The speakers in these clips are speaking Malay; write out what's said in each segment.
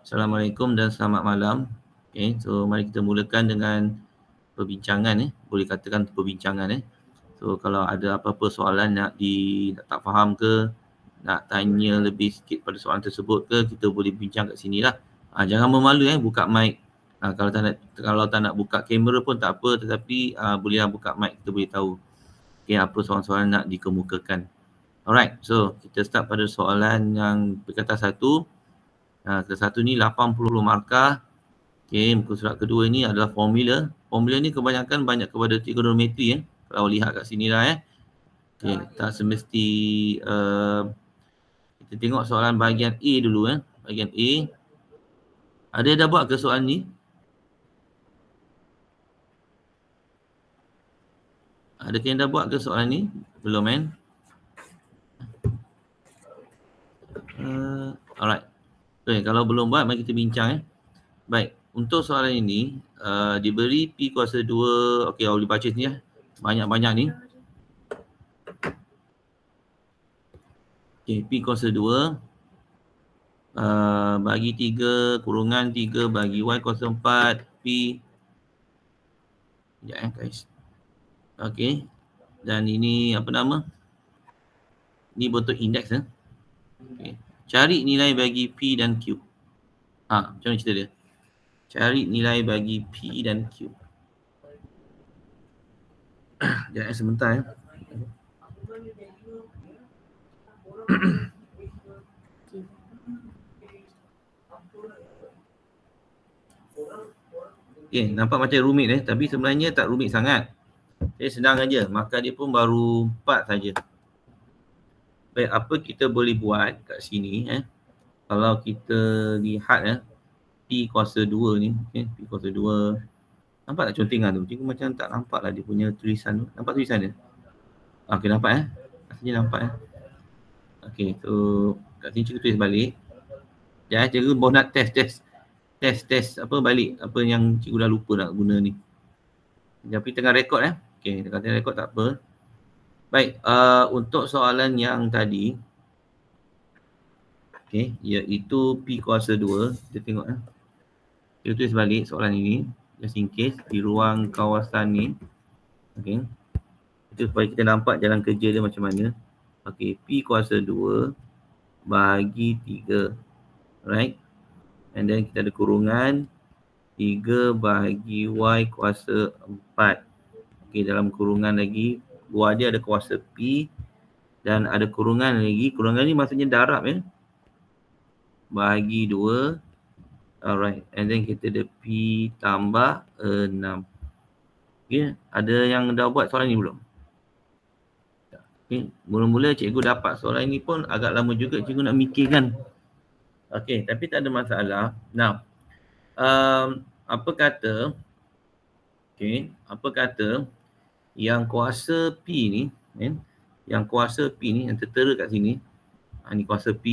Assalamualaikum dan selamat malam. Okay, so mari kita mulakan dengan perbincangan eh. Boleh katakan perbincangan eh. So kalau ada apa-apa soalan nak di nak tak faham ke, nak tanya lebih sikit pada soalan tersebut ke, kita boleh bincang kat sini lah. Ha, jangan memalu eh buka mic. Ha, kalau tak nak kalau tak nak buka kamera pun tak apa tetapi ha, ah, bolehlah buka mic kita boleh tahu. Okay, apa soalan-soalan nak dikemukakan. Alright, so kita start pada soalan yang berkata satu. Ha, ke satu ni 80 markah. Okey, muka surat kedua ni adalah formula. Formula ni kebanyakan banyak kepada trigonometri ya. Eh. Kalau lihat kat sini lah eh. Okey, tak semesti uh, kita tengok soalan bahagian A dulu eh. Bahagian A. Ada dah buat ke soalan ni? Ada yang dah buat ke soalan ni? Belum kan? Eh? Uh, alright. Okay, kalau belum buat, mari kita bincang eh. Baik, untuk soalan ini, uh, diberi P kuasa 2, okey, boleh baca sini ya. Banyak-banyak ni. Okey, P kuasa 2. Uh, bagi 3, kurungan 3, bagi Y kuasa 4, P. Ya ya, guys. Okey, dan ini apa nama? Ini bentuk indeks, eh cari nilai bagi P dan Q. Ha, macam mana cerita dia? Cari nilai bagi P dan Q. Jangan ya, eh, sebentar ya. Eh. Okay, eh, nampak macam rumit eh. Tapi sebenarnya tak rumit sangat. Eh, senang aja. Maka dia pun baru empat saja. Baik, apa kita boleh buat kat sini eh? Kalau kita lihat eh, P kuasa 2 ni, okay, eh, P kuasa 2 Nampak tak contingan tu? Cikgu macam tak nampak lah dia punya tulisan tu Nampak tulisan dia? Ah, okay, nampak eh? Rasanya nampak eh? Okay, tu kat sini cikgu tulis balik Ya, cikgu boleh nak test, test Test, test, apa balik, apa yang cikgu dah lupa nak guna ni Jadi tengah rekod eh? Okay, tengah rekod tak apa Baik, uh, untuk soalan yang tadi okey, iaitu P kuasa 2 Kita tengok eh. Kita tulis balik soalan ini Just in case di ruang kawasan ni okey. Itu supaya kita nampak jalan kerja dia macam mana Okey, P kuasa 2 Bagi 3 Right And then kita ada kurungan 3 bagi Y kuasa 4 Okey, dalam kurungan lagi luar dia ada kuasa P dan ada kurungan lagi. Kurungan ni maksudnya darab ya. Bahagi dua, Alright. And then kita ada P tambah enam. Okay. Ada yang dah buat soalan ni belum? Okay. Mula-mula cikgu dapat soalan ni pun agak lama juga cikgu nak mikirkan. Okay. Tapi tak ada masalah. Now. Um, apa kata Okay. Apa kata yang kuasa P ni eh, yang kuasa P ni yang tertera kat sini ha, ni kuasa P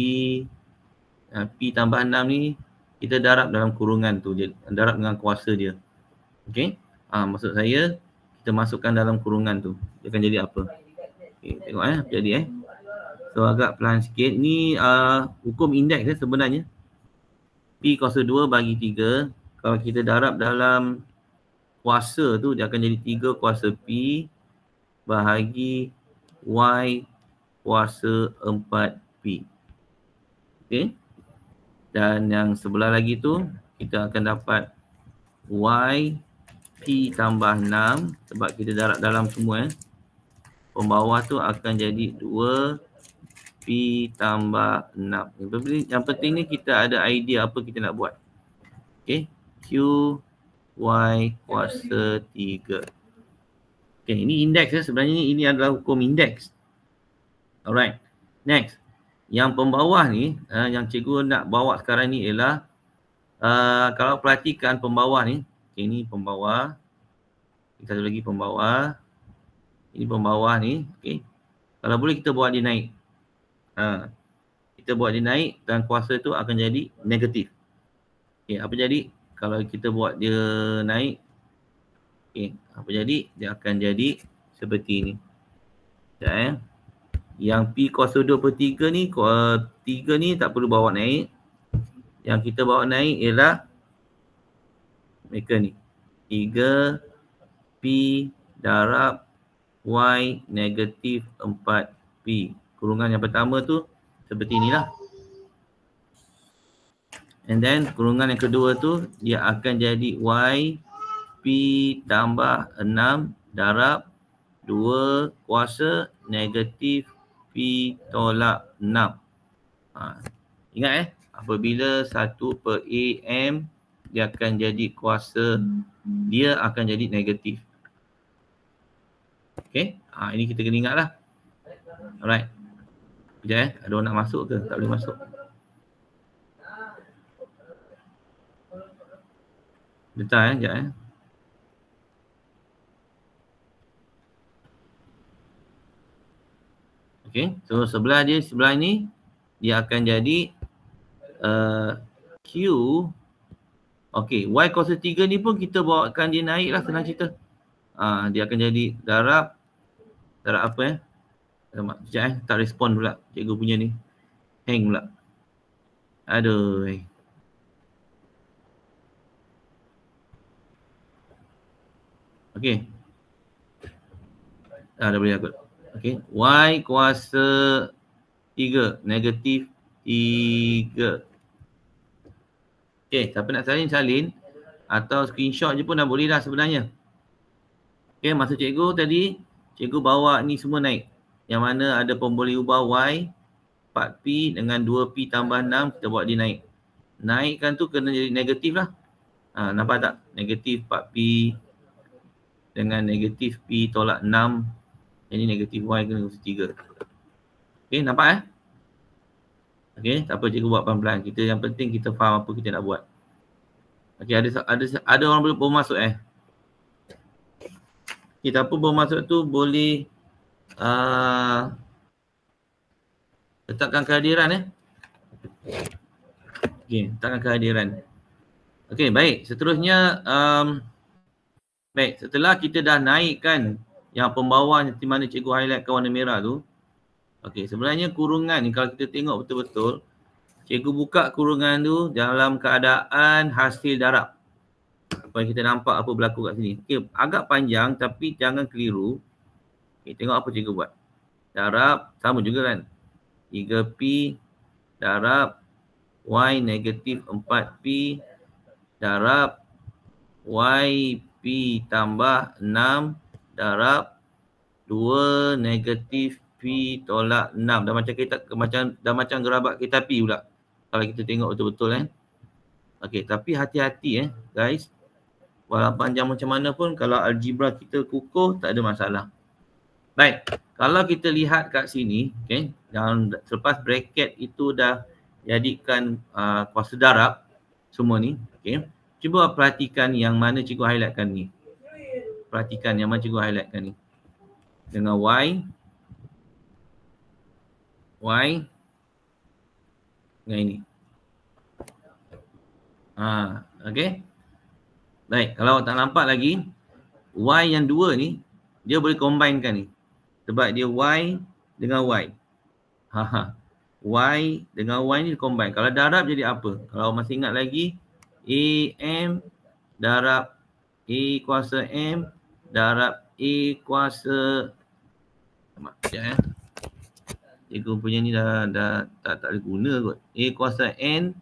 ha, P tambah 6 ni kita darab dalam kurungan tu dia darab dengan kuasa dia ok ha, maksud saya kita masukkan dalam kurungan tu dia akan jadi apa okay, tengok eh apa jadi eh so agak pelan sikit ni uh, hukum indeks eh, sebenarnya P kuasa 2 bagi 3 kalau kita darab dalam kuasa tu dia akan jadi 3 kuasa P bahagi Y kuasa 4P. Okey. Dan yang sebelah lagi tu kita akan dapat Y P tambah 6 sebab kita darat dalam semua eh. Pembawah tu akan jadi 2 P tambah 6. Yang penting, yang penting ni kita ada idea apa kita nak buat. Okey. Q Y kuasa 3. Okay, ini indeks ya. Sebenarnya ini, ini adalah hukum indeks. Alright. Next. Yang pembawah ni, uh, yang cikgu nak bawa sekarang ni ialah uh, kalau perhatikan pembawah ni. Okay, ini pembawah. Kita satu lagi pembawah. Ini pembawah ni. Okay. Kalau boleh kita buat dia naik. Uh, kita buat dia naik dan kuasa tu akan jadi negatif. Okay, apa jadi? kalau kita buat dia naik okey apa jadi dia akan jadi seperti ini ya eh? yang p kuasa 2 per 3 ni kuasa 3 ni tak perlu bawa naik yang kita bawa naik ialah mereka ni 3 p darab y negatif 4 p kurungan yang pertama tu seperti inilah And then kurungan yang kedua tu dia akan jadi y YP tambah 6 darab 2 kuasa negatif P tolak 6. Ha. Ingat eh apabila 1 per m dia akan jadi kuasa dia akan jadi negatif. Okay. Ha, ini kita kena ingat lah. Alright. Sekejap eh. Ada orang nak masuk ke? Tak boleh masuk. Bentar eh, sekejap eh. Okay, so sebelah dia, sebelah ni, dia akan jadi uh, Q. Okay, Y kuasa 3 ni pun kita bawakan dia naik lah senang cerita. uh, dia akan jadi darab, darab apa eh? Alamak, sekejap eh, tak respon pula cikgu punya ni. Hang pula. Aduh. Eh. Okey. Ah, dah boleh aku. Okey. Y kuasa 3. Negatif 3. Okey. Siapa nak salin, salin. Atau screenshot je pun dah boleh lah sebenarnya. Okey. Masa cikgu tadi, cikgu bawa ni semua naik. Yang mana ada pemboleh ubah Y 4P dengan 2P tambah 6 kita buat dia naik. Naikkan tu kena jadi negatif lah. Ha, nampak tak? Negatif 4P dengan negatif P tolak 6 ini negatif Y kena kursi 3 Okey nampak eh? Okey tak apa cikgu buat pelan-pelan kita yang penting kita faham apa kita nak buat Okey ada ada ada orang belum masuk eh? Kita okay, apa belum masuk tu boleh uh, letakkan kehadiran eh? Okey letakkan kehadiran Okey baik seterusnya um, Baik, setelah kita dah naikkan yang pembawaan di mana cikgu highlightkan warna merah tu. Okey, sebenarnya kurungan ni kalau kita tengok betul-betul, cikgu buka kurungan tu dalam keadaan hasil darab. Apa yang kita nampak apa berlaku kat sini. Okey, agak panjang tapi jangan keliru. Okey, tengok apa cikgu buat. Darab sama juga kan. 3P darab Y negatif 4P darab Y pi tambah 6 darab 2 negatif pi tolak 6 dah macam kita macam dah macam gerabak kita pi pula kalau kita tengok betul-betul eh okey tapi hati-hati eh guys walau panjang macam mana pun kalau algebra kita kukuh tak ada masalah baik kalau kita lihat kat sini okey dan selepas bracket itu dah jadikan uh, kuasa darab semua ni okey Cuba perhatikan yang mana cikgu highlightkan ni. Perhatikan yang mana cikgu highlightkan ni. Dengan Y. Y. Dengan ini. Haa. Okay. Baik. Kalau awak tak nampak lagi. Y yang dua ni. Dia boleh combine kan ni. Sebab dia Y dengan Y. Haa. Ha. Y dengan Y ni combine. Kalau darab jadi apa? Kalau masih ingat lagi. Haa. A M darab A kuasa M darab A kuasa Sekejap ya Cikgu punya ni dah, dah tak, tak boleh guna kot A kuasa N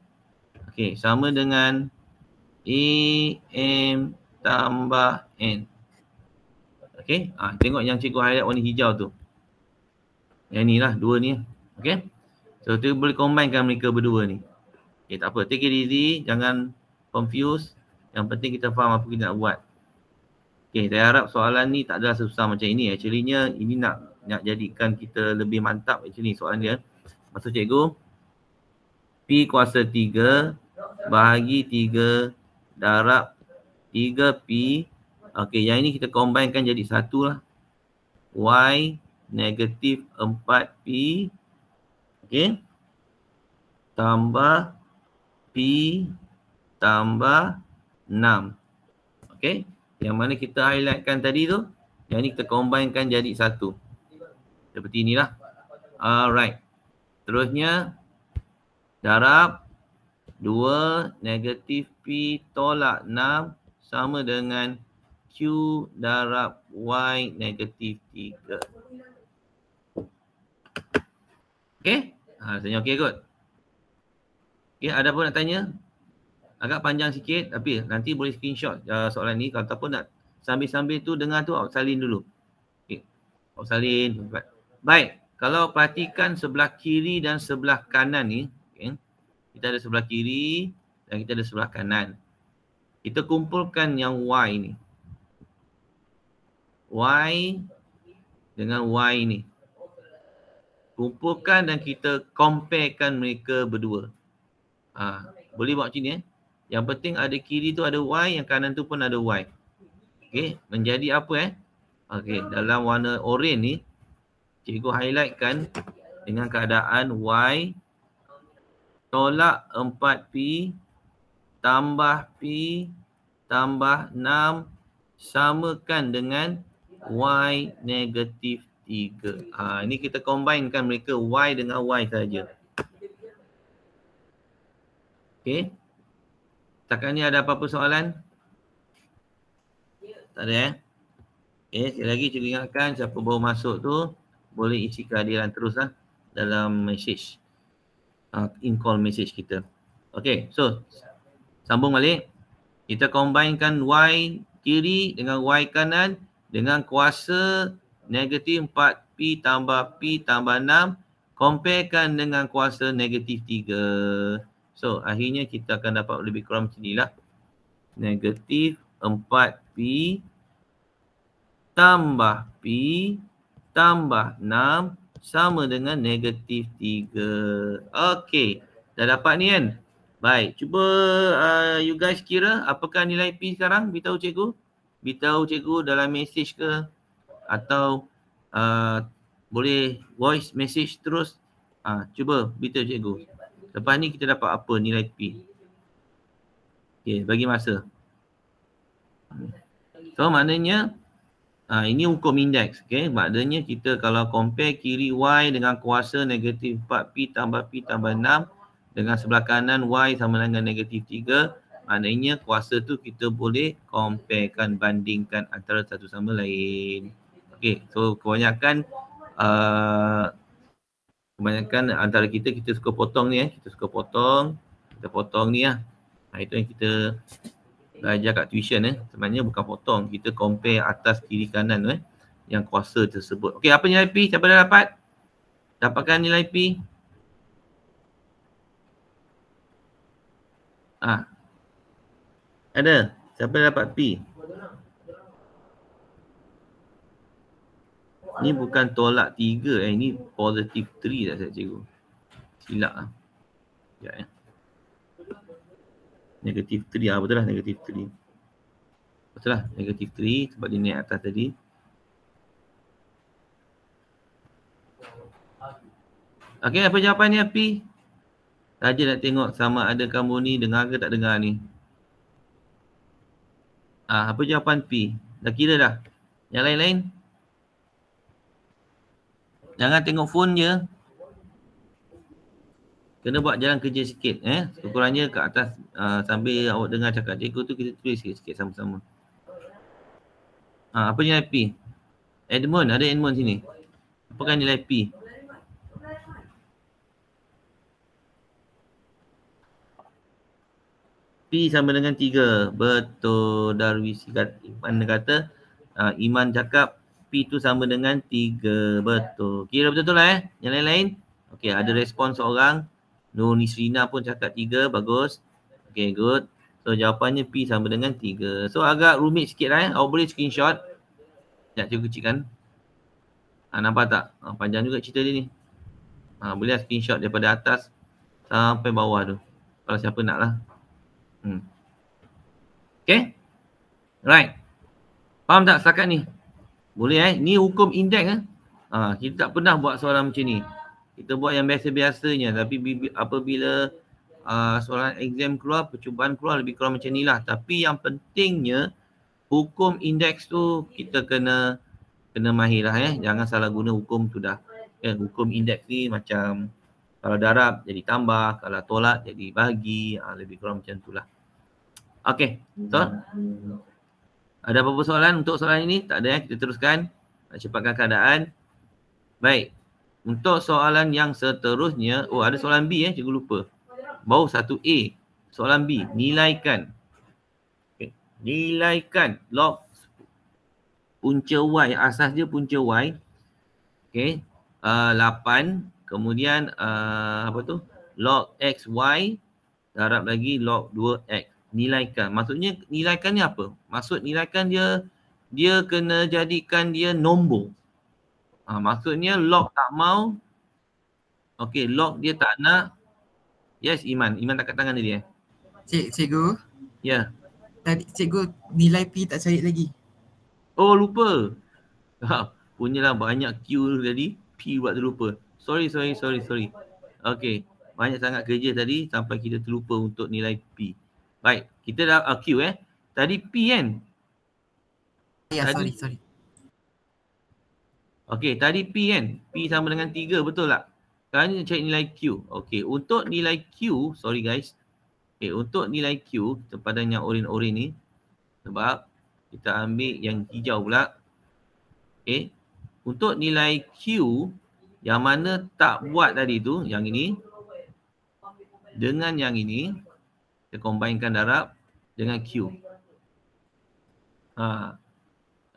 okey sama dengan A M tambah N okey. ah, tengok yang cikgu highlight warna hijau tu Yang ni lah dua ni okey, So kita boleh combine kan mereka berdua ni Okay tak apa take it easy Jangan confused yang penting kita faham apa kita nak buat Okay, saya harap soalan ni tak adalah susah macam ini. Actually-nya ini nak nak jadikan kita lebih mantap actually soalan dia. Masuk cikgu, P kuasa 3 bahagi 3 darab 3P. Okay, yang ini kita combinekan jadi satu lah. Y negatif 4P. Okay. Tambah P tambah 6. Okey. Yang mana kita highlightkan tadi tu. Yang ni kita combinekan jadi satu. Seperti inilah. Alright. Terusnya. Darab. 2 negatif P tolak 6 sama dengan Q darab Y negatif 3. Okay? Ha, rasanya okay kot. Okay, ada apa nak tanya? agak panjang sikit tapi nanti boleh screenshot uh, soalan ni kalau ataupun nak sambil-sambil tu dengar tu salin dulu. Okey. Salin. Baik. Kalau perhatikan sebelah kiri dan sebelah kanan ni, okay. kita ada sebelah kiri dan kita ada sebelah kanan. Kita kumpulkan yang Y ni. Y dengan Y ni. Kumpulkan dan kita comparekan mereka berdua. Ha, boleh buat macam ni eh. Yang penting ada kiri tu ada Y, yang kanan tu pun ada Y. Okey, menjadi apa eh? Okey, dalam warna oren ni, cikgu highlightkan dengan keadaan Y tolak 4P tambah P tambah 6 samakan dengan Y negatif 3. Ha, ini kita combinekan mereka Y dengan Y saja. Okey. Setakat ni ada apa-apa soalan? Tak ada eh? Okay, eh, sekali lagi cuba ingatkan siapa baru masuk tu boleh isi kehadiran terus lah dalam message. Uh, in call message kita. Okay, so sambung balik. Kita combinekan Y kiri dengan Y kanan dengan kuasa negatif 4P tambah P tambah 6 comparekan dengan kuasa negatif 3. So akhirnya kita akan dapat lebih kurang macam inilah. Negatif 4P tambah P tambah 6 sama dengan negatif 3. Okey. Dah dapat ni kan? Baik. Cuba uh, you guys kira apakah nilai P sekarang? Beritahu cikgu. Beritahu cikgu dalam mesej ke? Atau uh, boleh voice message terus? Uh, cuba beritahu cikgu. Lepas ni kita dapat apa nilai P? Okay, bagi masa. So maknanya ha, ini hukum indeks. Okay, maknanya kita kalau compare kiri Y dengan kuasa negatif 4P tambah P tambah 6 dengan sebelah kanan Y sama dengan negatif 3 maknanya kuasa tu kita boleh comparekan, bandingkan antara satu sama lain. Okay, so kebanyakan uh, kebanyakan antara kita kita suka potong ni eh kita suka potong kita potong ni lah ha, itu yang kita belajar kat tuition eh sebenarnya bukan potong kita compare atas kiri kanan eh yang kuasa tersebut okey apa nilai P siapa dah dapat dapatkan nilai P ah ha. ada siapa dapat P Ni bukan tolak tiga eh. Ni positif tiga lah saya cikgu. Silap lah. Sekejap eh. Negative three lah. Betul lah negative three. Betul lah negatif tiga? sebab dia naik atas tadi. Okay apa jawapan ni Api? Saja nak tengok sama ada kamu ni dengar ke tak dengar ni. Ah, apa jawapan P? Dah kira dah. Yang lain-lain? jangan tengok phone je. Kena buat jalan kerja sikit eh. Sekurangnya kat atas uh, sambil awak dengar cakap cikgu tu kita tulis sikit-sikit sama-sama. Ha, apa nilai P? Edmund, ada Edmund sini. Apakah nilai P? P sama dengan 3. Betul. Darwisi kata, Iman kata, uh, Iman cakap tu sama dengan 3. Betul. Kira betul lah eh. Yang lain-lain. Okey, ada respon seorang. Nur Nisrina pun cakap 3. Bagus. Okey, good. So, jawapannya P sama dengan 3. So, agak rumit sikit lah eh. Awak boleh screenshot. Sekejap, cikgu kecilkan. Ha, nampak tak? Ha, panjang juga cerita dia ni. Ha, boleh lah screenshot daripada atas sampai bawah tu. Kalau siapa nak lah. Hmm. Okay? Right. Faham tak setakat ni? Boleh eh? Ni hukum indeks eh? Ha, kita tak pernah buat soalan macam ni. Kita buat yang biasa-biasanya tapi apabila uh, soalan exam keluar, percubaan keluar lebih kurang macam ni lah. Tapi yang pentingnya hukum indeks tu kita kena kena mahir lah eh. Jangan salah guna hukum tu dah. Eh, hukum indeks ni macam kalau darab jadi tambah, kalau tolak jadi bagi. Ha, lebih kurang macam tu lah. Okay. So? hmm ada apa-apa soalan untuk soalan ini? Tak ada ya. Kita teruskan. Cepatkan keadaan. Baik. Untuk soalan yang seterusnya. Oh ada soalan B ya. Cikgu lupa. Bau satu A. Soalan B. Nilaikan. Okay. Nilaikan. Log. Punca Y. Asas dia punca Y. Okay. Ah, lapan. Uh, kemudian uh, apa tu? Log X Y. Darab lagi log 2X nilaikan. Maksudnya nilaikan ni apa? Maksud nilaikan dia dia kena jadikan dia nombor. Ha, maksudnya log tak mau. Okay, log dia tak nak. Yes, Iman. Iman tak kat tangan dia. Eh? Cik, cikgu. Ya. Yeah. Tadi cikgu nilai P tak cari lagi. Oh, lupa. Ha, punyalah banyak Q tadi. P buat terlupa. Sorry, sorry, sorry, sorry. Okay, Banyak sangat kerja tadi sampai kita terlupa untuk nilai P. Baik, kita dah uh, ah, Q eh. Tadi P kan? Ya, tadi. sorry, sorry. Okey, tadi P kan? P sama dengan 3, betul tak? Sekarang ni cari nilai Q. Okey, untuk nilai Q, sorry guys. Okey, untuk nilai Q, kita padang yang orin-orin ni. Sebab kita ambil yang hijau pula. Okey, untuk nilai Q yang mana tak buat tadi tu, yang ini. Dengan yang ini kita combinekan darab dengan Q. Ha.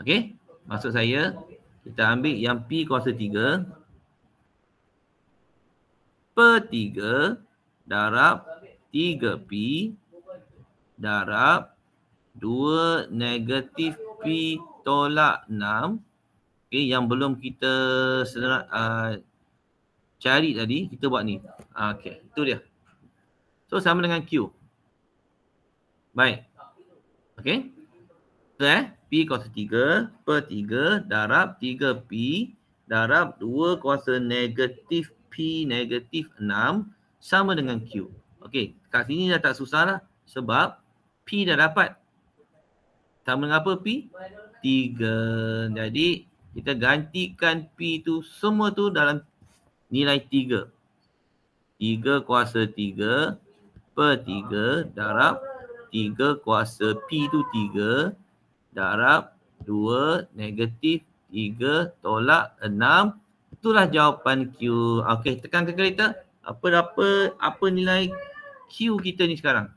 Okey, maksud saya kita ambil yang P kuasa 3 per 3 darab 3P darab 2 negatif P tolak 6. Okay, yang belum kita sedar, uh, ah, cari tadi, kita buat ni. Ah, okay, itu dia. So sama dengan Q. Baik. Okey. Betul eh? P kuasa 3 per 3 darab 3P darab 2 kuasa negatif P negatif 6 sama dengan Q. Okey. Kat sini dah tak susah lah. Sebab P dah dapat. Sama dengan apa P? 3. Jadi kita gantikan P tu semua tu dalam nilai 3. 3 kuasa 3 per 3 darab tiga kuasa P tu tiga darab dua negatif tiga tolak enam itulah jawapan Q. Okey tekan ke kereta apa apa apa nilai Q kita ni sekarang.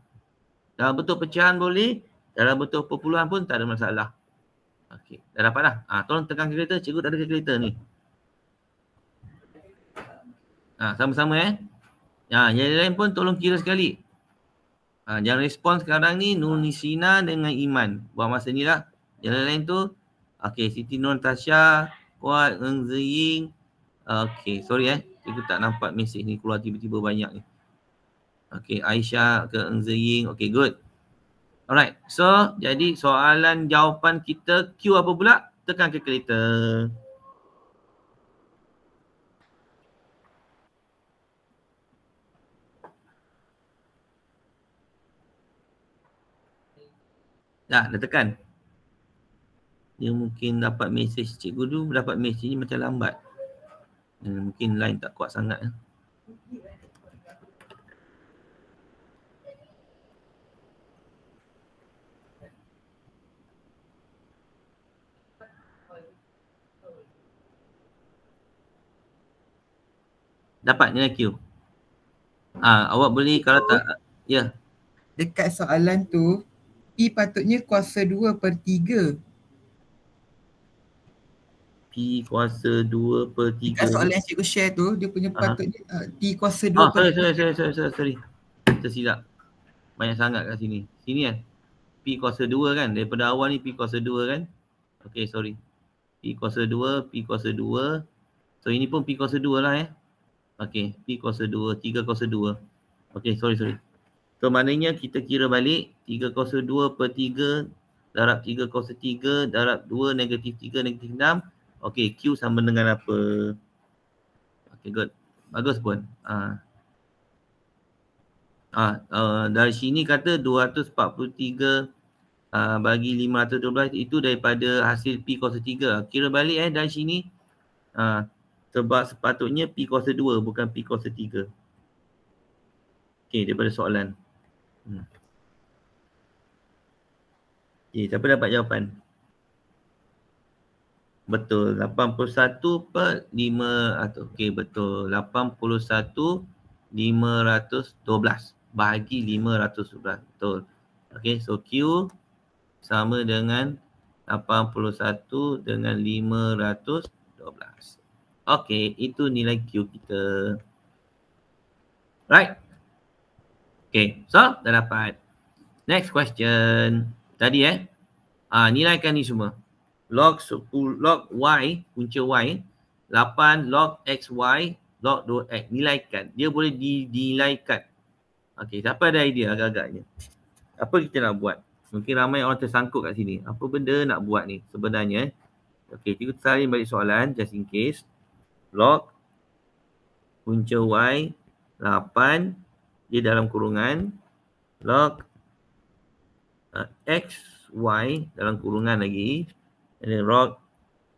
Dalam bentuk pecahan boleh dalam bentuk perpuluhan pun tak ada masalah. Okey dah dapat dah. ha, tolong tekan ke kereta cikgu tak ada ke kereta ni. Ah sama-sama eh. Ya, yang lain pun tolong kira sekali. Ha, ah, yang respon sekarang ni Nunisina dengan Iman. Buat masa ni lah. Jalan lain tu. Okay, Siti Nur Tasha, Kuat, Ng Ying. Okay, sorry eh. Kita tak nampak mesej ni keluar tiba-tiba banyak ni. Okay, Aisyah ke Ng Ying. Okay, good. Alright, so jadi soalan jawapan kita Q apa pula? Tekan calculator. Dah, dah tekan. Dia mungkin dapat mesej. Cikgu tu dapat mesej ni macam lambat. Eh, mungkin line tak kuat sangat. Eh. Dapat nilai Q. Ah, awak boleh kalau tak, ya. Yeah. Dekat soalan tu, P patutnya kuasa 2 per 3. P kuasa 2 per 3. Dekat soalan yang cikgu share tu, dia punya Aha. patutnya uh, T uh, kuasa 2 ah, per 3. Sorry, sorry, sorry, sorry, sorry. Tersilap. Banyak sangat kat sini. Sini kan? P kuasa 2 kan? Daripada awal ni P kuasa 2 kan? Okay, sorry. P kuasa 2, P kuasa 2. So ini pun P kuasa 2 lah eh. Okay, P kuasa 2, 3 kuasa 2. Okay, sorry, sorry. So maknanya kita kira balik 302 per 3 darab 303 darab 2 negatif 3 negatif 6. Okey Q sama dengan apa? Okey good. Bagus pun. Ah. Ah, uh, dari sini kata 243 uh, ha, bagi 512 itu daripada hasil P kuasa 3. Kira balik eh dari sini. uh, sebab sepatutnya P kuasa 2 bukan P kuasa 3. Okey, daripada soalan. Okay. Hmm. Eh, siapa dapat jawapan? Betul. 81 per 5. Ah, Okey, betul. 81 512 bahagi 512. Betul. Okey, so Q sama dengan 81 dengan 512. Okey, itu nilai Q kita. Right. Okay, so dah dapat. Next question. Tadi eh, uh, nilaikan ni semua. Log, log Y, punca Y, 8 log x y log dot X. Nilaikan. Dia boleh di, dinilaikan. Okay, siapa ada idea agak-agaknya? Apa kita nak buat? Mungkin ramai orang tersangkut kat sini. Apa benda nak buat ni sebenarnya? Eh? Okay, kita salin balik soalan just in case. Log punca Y, 8 di dalam kurungan log uh, x y dalam kurungan lagi ini log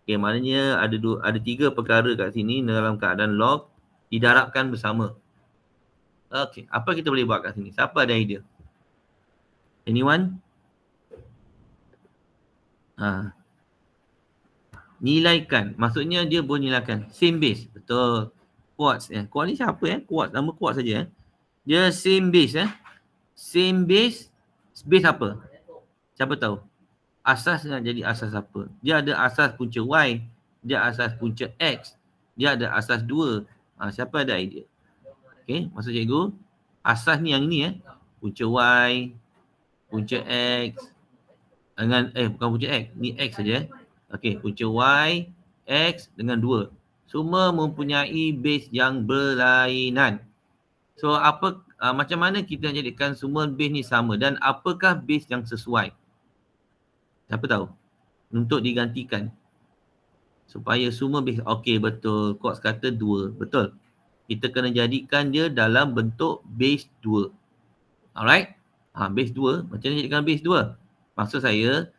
okay maknanya ada dua, ada tiga perkara kat sini dalam keadaan log didarabkan bersama okey apa kita boleh buat kat sini siapa ada idea anyone ha nilaikan maksudnya dia boleh nilaikan same base betul quads eh. quads ni siapa eh quads nama quads saja eh dia same base eh. Same base. Base apa? Siapa tahu? Asas nak jadi asas apa? Dia ada asas punca Y. Dia asas punca X. Dia ada asas 2. Ha, ah, siapa ada idea? Okay. Maksud cikgu. Asas ni yang ni eh. Punca Y. Punca X. Dengan eh bukan punca X. Ni X saja. Eh. Okay. Punca Y. X dengan 2. Semua mempunyai base yang berlainan. So apa uh, macam mana kita nak jadikan semua base ni sama dan apakah base yang sesuai? Siapa tahu? Untuk digantikan supaya semua base okey betul. Kuat kata dua, betul. Kita kena jadikan dia dalam bentuk base dua. Alright? Ha, base dua, macam mana jadikan base dua? Maksud saya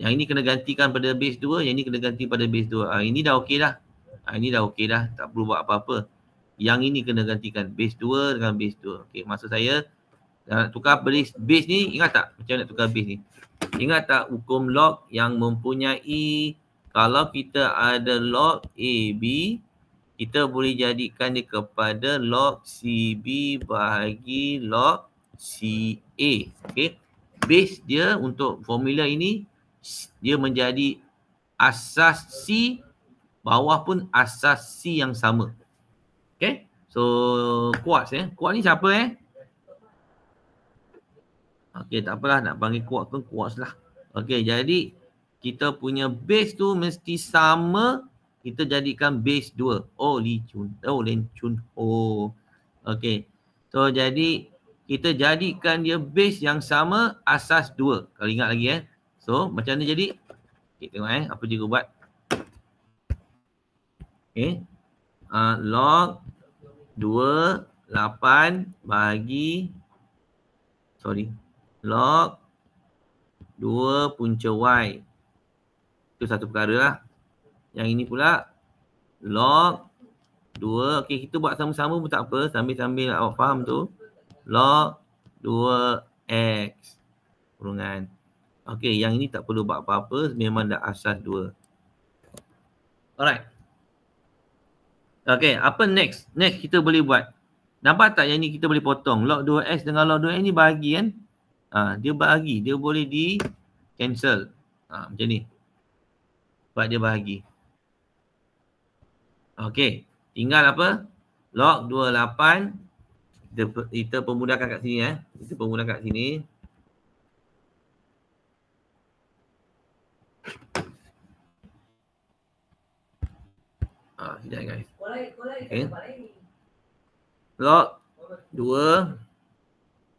yang ini kena gantikan pada base dua, yang ini kena ganti pada base dua. Ha, ini dah okey dah. Ha, ini dah okey dah, tak perlu buat apa-apa yang ini kena gantikan base 2 dengan base 2 okey masa saya nak tukar base, base ni ingat tak macam nak tukar base ni ingat tak hukum log yang mempunyai kalau kita ada log AB kita boleh jadikan dia kepada log CB bagi log CA okey base dia untuk formula ini dia menjadi asas C bawah pun asas C yang sama Okay. So, kuat eh. Kuat ni siapa eh? Okay, tak apalah. Nak panggil kuat pun Quartz lah. Okay, jadi kita punya base tu mesti sama. Kita jadikan base dua. Oh, Lee Chun. Oh, Lee Chun. Oh. Okay. So, jadi kita jadikan dia base yang sama asas dua. Kalau ingat lagi eh. So, macam mana jadi? Okay, tengok eh. Apa dia buat? Okay. Uh, log 2 8 bahagi sorry log 2 punca y itu satu perkara lah yang ini pula log 2 okey kita buat sama-sama pun tak apa sambil-sambil awak faham tu log 2 x kurungan okey yang ini tak perlu buat apa-apa memang dah asas 2 alright Okay, apa next? Next kita boleh buat. Nampak tak yang ni kita boleh potong. Log 2S dengan log 2N ni bagi kan? Ha, dia bahagi, Dia boleh di cancel. Ha, macam ni. Sebab dia bahagi. Okay. Tinggal apa? Log 28. Kita, kita pemudahkan kat sini eh. Kita pemudahkan kat sini. Ha, sekejap guys. Okay. Log 2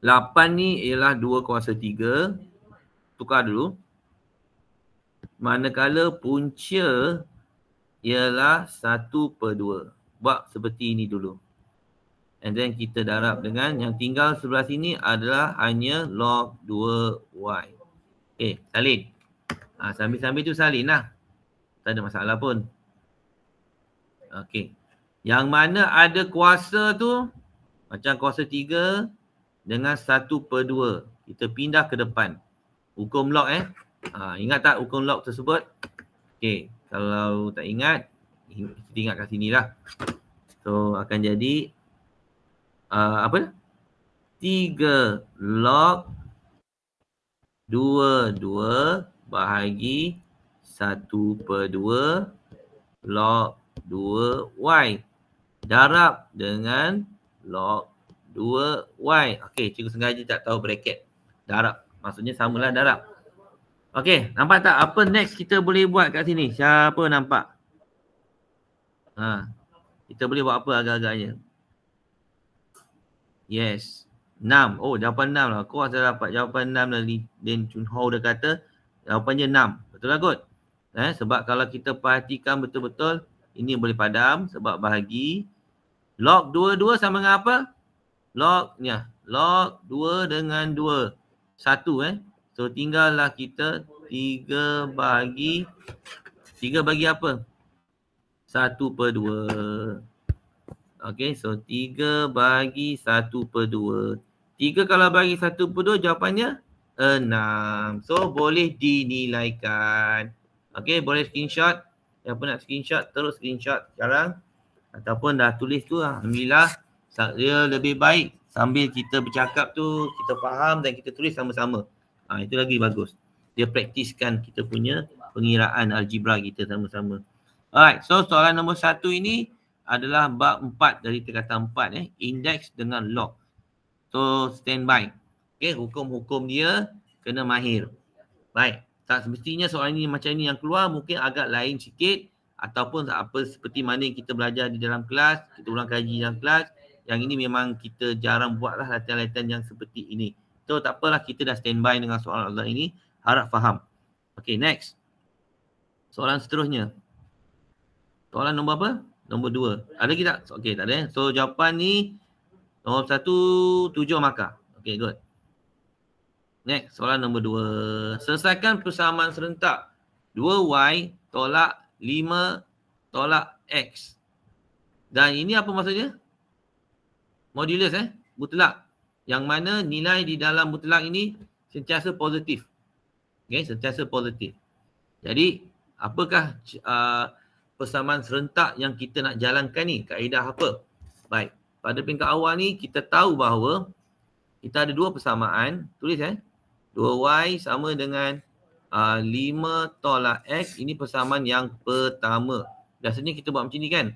8 ni ialah 2 kuasa 3 Tukar dulu Manakala punca Ialah 1 per 2 Buat seperti ini dulu And then kita darab dengan yang tinggal sebelah sini adalah hanya log 2y. Okay, salin. Ha, sambil-sambil tu salin lah. Tak ada masalah pun. Okay. Yang mana ada kuasa tu macam kuasa tiga dengan satu per dua. Kita pindah ke depan. Hukum log eh. Ha, ingat tak hukum log tersebut? Okey. Kalau tak ingat, kita ingat kat sini lah. So akan jadi uh, apa? Tiga log dua dua bahagi satu per dua log dua y darab dengan log 2y. Okey, cikgu sengaja tak tahu bracket. Darab. Maksudnya samalah darab. Okey, nampak tak apa next kita boleh buat kat sini? Siapa nampak? Ha. Kita boleh buat apa agak-agaknya? Yes. 6. Oh, jawapan 6 lah. Kau saya dapat jawapan 6 dari Din Chun Ho dia kata. Jawapannya 6. Betul lah kot? Eh, sebab kalau kita perhatikan betul-betul ini boleh padam sebab bahagi log 2-2 sama dengan apa? Log ya. Log 2 dengan 2. 1 eh. So tinggallah kita 3 bagi 3 bagi apa? 1 per 2. Okay, so 3 bagi 1 per 2. 3 kalau bagi 1 per 2 jawapannya 6. So boleh dinilaikan. Okay, boleh screenshot yang pun nak screenshot terus screenshot sekarang ataupun dah tulis tu lah. Alhamdulillah dia lebih baik sambil kita bercakap tu kita faham dan kita tulis sama-sama. Ha, itu lagi bagus. Dia praktiskan kita punya pengiraan algebra kita sama-sama. Alright, so soalan nombor satu ini adalah bab empat dari tingkatan empat eh. Index dengan log. So, stand by. Okay, hukum-hukum dia kena mahir. Baik. Right tak semestinya soalan ini macam ini yang keluar mungkin agak lain sikit ataupun apa seperti mana yang kita belajar di dalam kelas, kita ulang kaji dalam kelas yang ini memang kita jarang buatlah latihan-latihan yang seperti ini. So tak apalah kita dah standby dengan soalan Allah ini. Harap faham. Okay next. Soalan seterusnya. Soalan nombor apa? Nombor dua. Ada lagi tak? Okay tak ada. Eh? So jawapan ni nombor satu tujuh maka Okay good. Next, eh, soalan nombor dua. Selesaikan persamaan serentak. 2Y tolak 5 tolak X. Dan ini apa maksudnya? Modulus eh? Butelak. Yang mana nilai di dalam butelak ini sentiasa positif. Okay, sentiasa positif. Jadi, apakah uh, persamaan serentak yang kita nak jalankan ni? Kaedah apa? Baik. Pada peringkat awal ni, kita tahu bahawa kita ada dua persamaan. Tulis eh. 2y sama dengan uh, 5 tolak x. Ini persamaan yang pertama. Biasanya kita buat macam ni kan.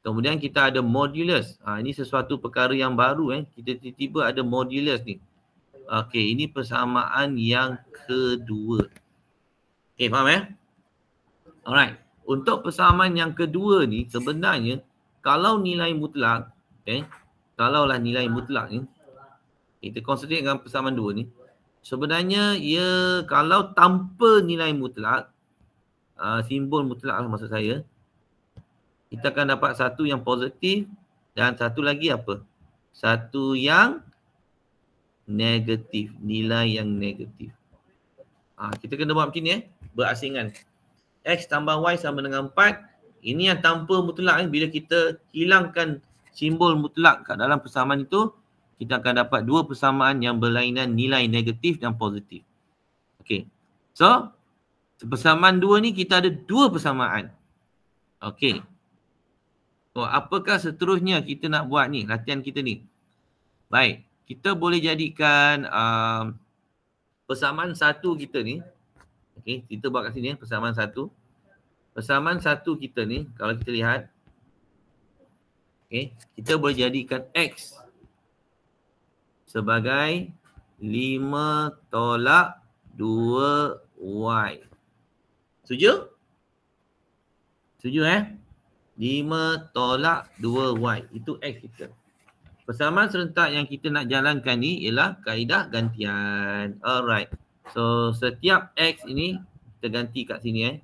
Kemudian kita ada modulus. Uh, ini sesuatu perkara yang baru. Eh. Kita tiba-tiba ada modulus ni. Okey, ini persamaan yang kedua. Okey, faham ya? Eh? Alright. Untuk persamaan yang kedua ni sebenarnya kalau nilai mutlak, okay, eh, kalaulah nilai mutlak ni, kita konsentrasi dengan persamaan dua ni, sebenarnya ia kalau tanpa nilai mutlak uh, simbol mutlak lah maksud saya kita akan dapat satu yang positif dan satu lagi apa satu yang negatif nilai yang negatif uh, kita kena buat macam ni eh berasingan x tambah y sama dengan 4 ini yang tanpa mutlak eh bila kita hilangkan simbol mutlak kat dalam persamaan itu kita akan dapat dua persamaan yang berlainan nilai negatif dan positif. Okay, So, persamaan dua ni kita ada dua persamaan. Okay, So, apakah seterusnya kita nak buat ni, latihan kita ni? Baik. Kita boleh jadikan um, persamaan satu kita ni. Okay, kita buat kat sini ya, persamaan satu. Persamaan satu kita ni, kalau kita lihat. okay, kita boleh jadikan X sebagai 5 tolak 2y. Setuju? Setuju eh? 5 tolak 2y. Itu x kita. Persamaan serentak yang kita nak jalankan ni ialah kaedah gantian. Alright. So setiap x ini kita ganti kat sini eh.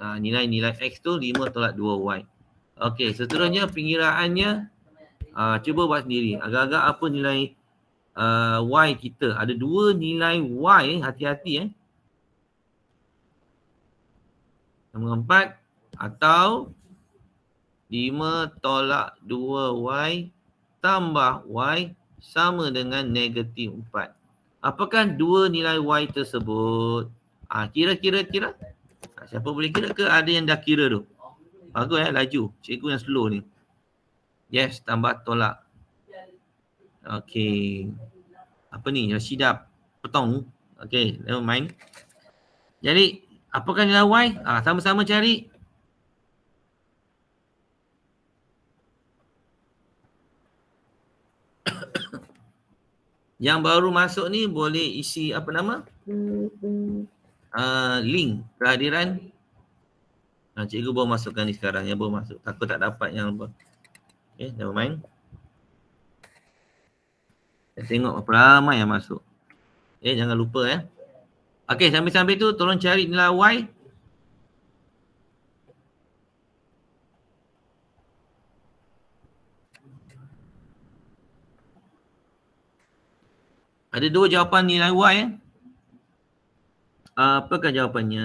Ha, nilai-nilai x tu 5 tolak 2y. Okay seterusnya pengiraannya uh, cuba buat sendiri agak-agak apa nilai uh, y kita ada dua nilai y eh. hati-hati eh nombor empat atau lima tolak dua y tambah y sama dengan negatif empat. Apakah dua nilai y tersebut? Ah ha, kira kira kira. Ah, siapa boleh kira ke ada yang dah kira tu? Bagus eh laju. Cikgu yang slow ni. Yes, tambah tolak. Okay. Apa ni? Rashida potong. Okay, never mind. Jadi, apakah nilai Y? Ah, sama-sama cari. Yang baru masuk ni boleh isi apa nama? Uh, link kehadiran. Ah, cikgu baru masukkan ni sekarang. Yang baru masuk. Takut tak dapat yang baru. Eh, never mind. Saya tengok berapa ramai yang masuk. Eh, jangan lupa ya. Eh. Okay, sambil-sambil tu tolong cari nilai Y. Ada dua jawapan nilai Y. Eh. Ah, apakah jawapannya?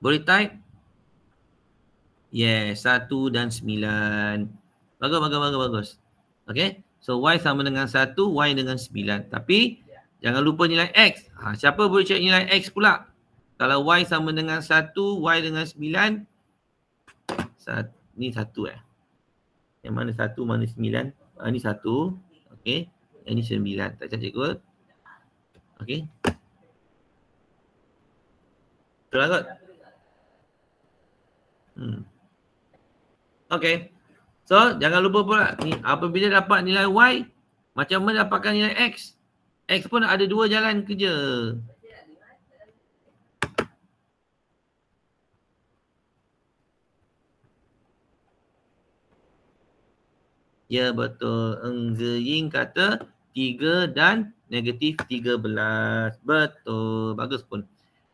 Boleh type? Yes, 1 dan 9. Bagus, bagus, bagus, bagus. Okay, so Y sama dengan 1, Y dengan 9. Tapi, yeah. jangan lupa nilai X. Ha, siapa boleh cek nilai X pula? Kalau Y sama dengan 1, Y dengan 9, Sat, ni 1 eh. Yang mana 1, mana 9? Ha, ni 1. Okay, yang ni 9. Tak cakap cikgu? Okay. Betul lah Hmm. Okay. So, jangan lupa pula. Ni, apabila dapat nilai Y, macam mana dapatkan nilai X? X pun ada dua jalan kerja. Ya betul. Engge Ying kata 3 dan negatif 13. Betul. Bagus pun.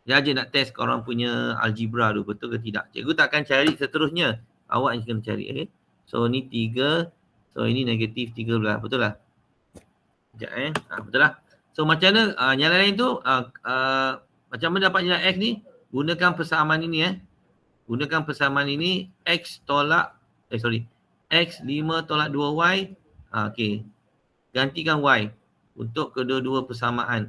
Raja nak test korang punya algebra tu betul ke tidak. Cikgu akan cari seterusnya awak yang kena cari eh? So ni 3 so ini negatif 13 betul lah Sekejap eh ha, betul lah So macam mana uh, ah, nyala lain tu uh, uh, macam mana dapat nyala X ni gunakan persamaan ini eh gunakan persamaan ini X tolak eh sorry X 5 tolak 2Y ha, okay. gantikan Y untuk kedua-dua persamaan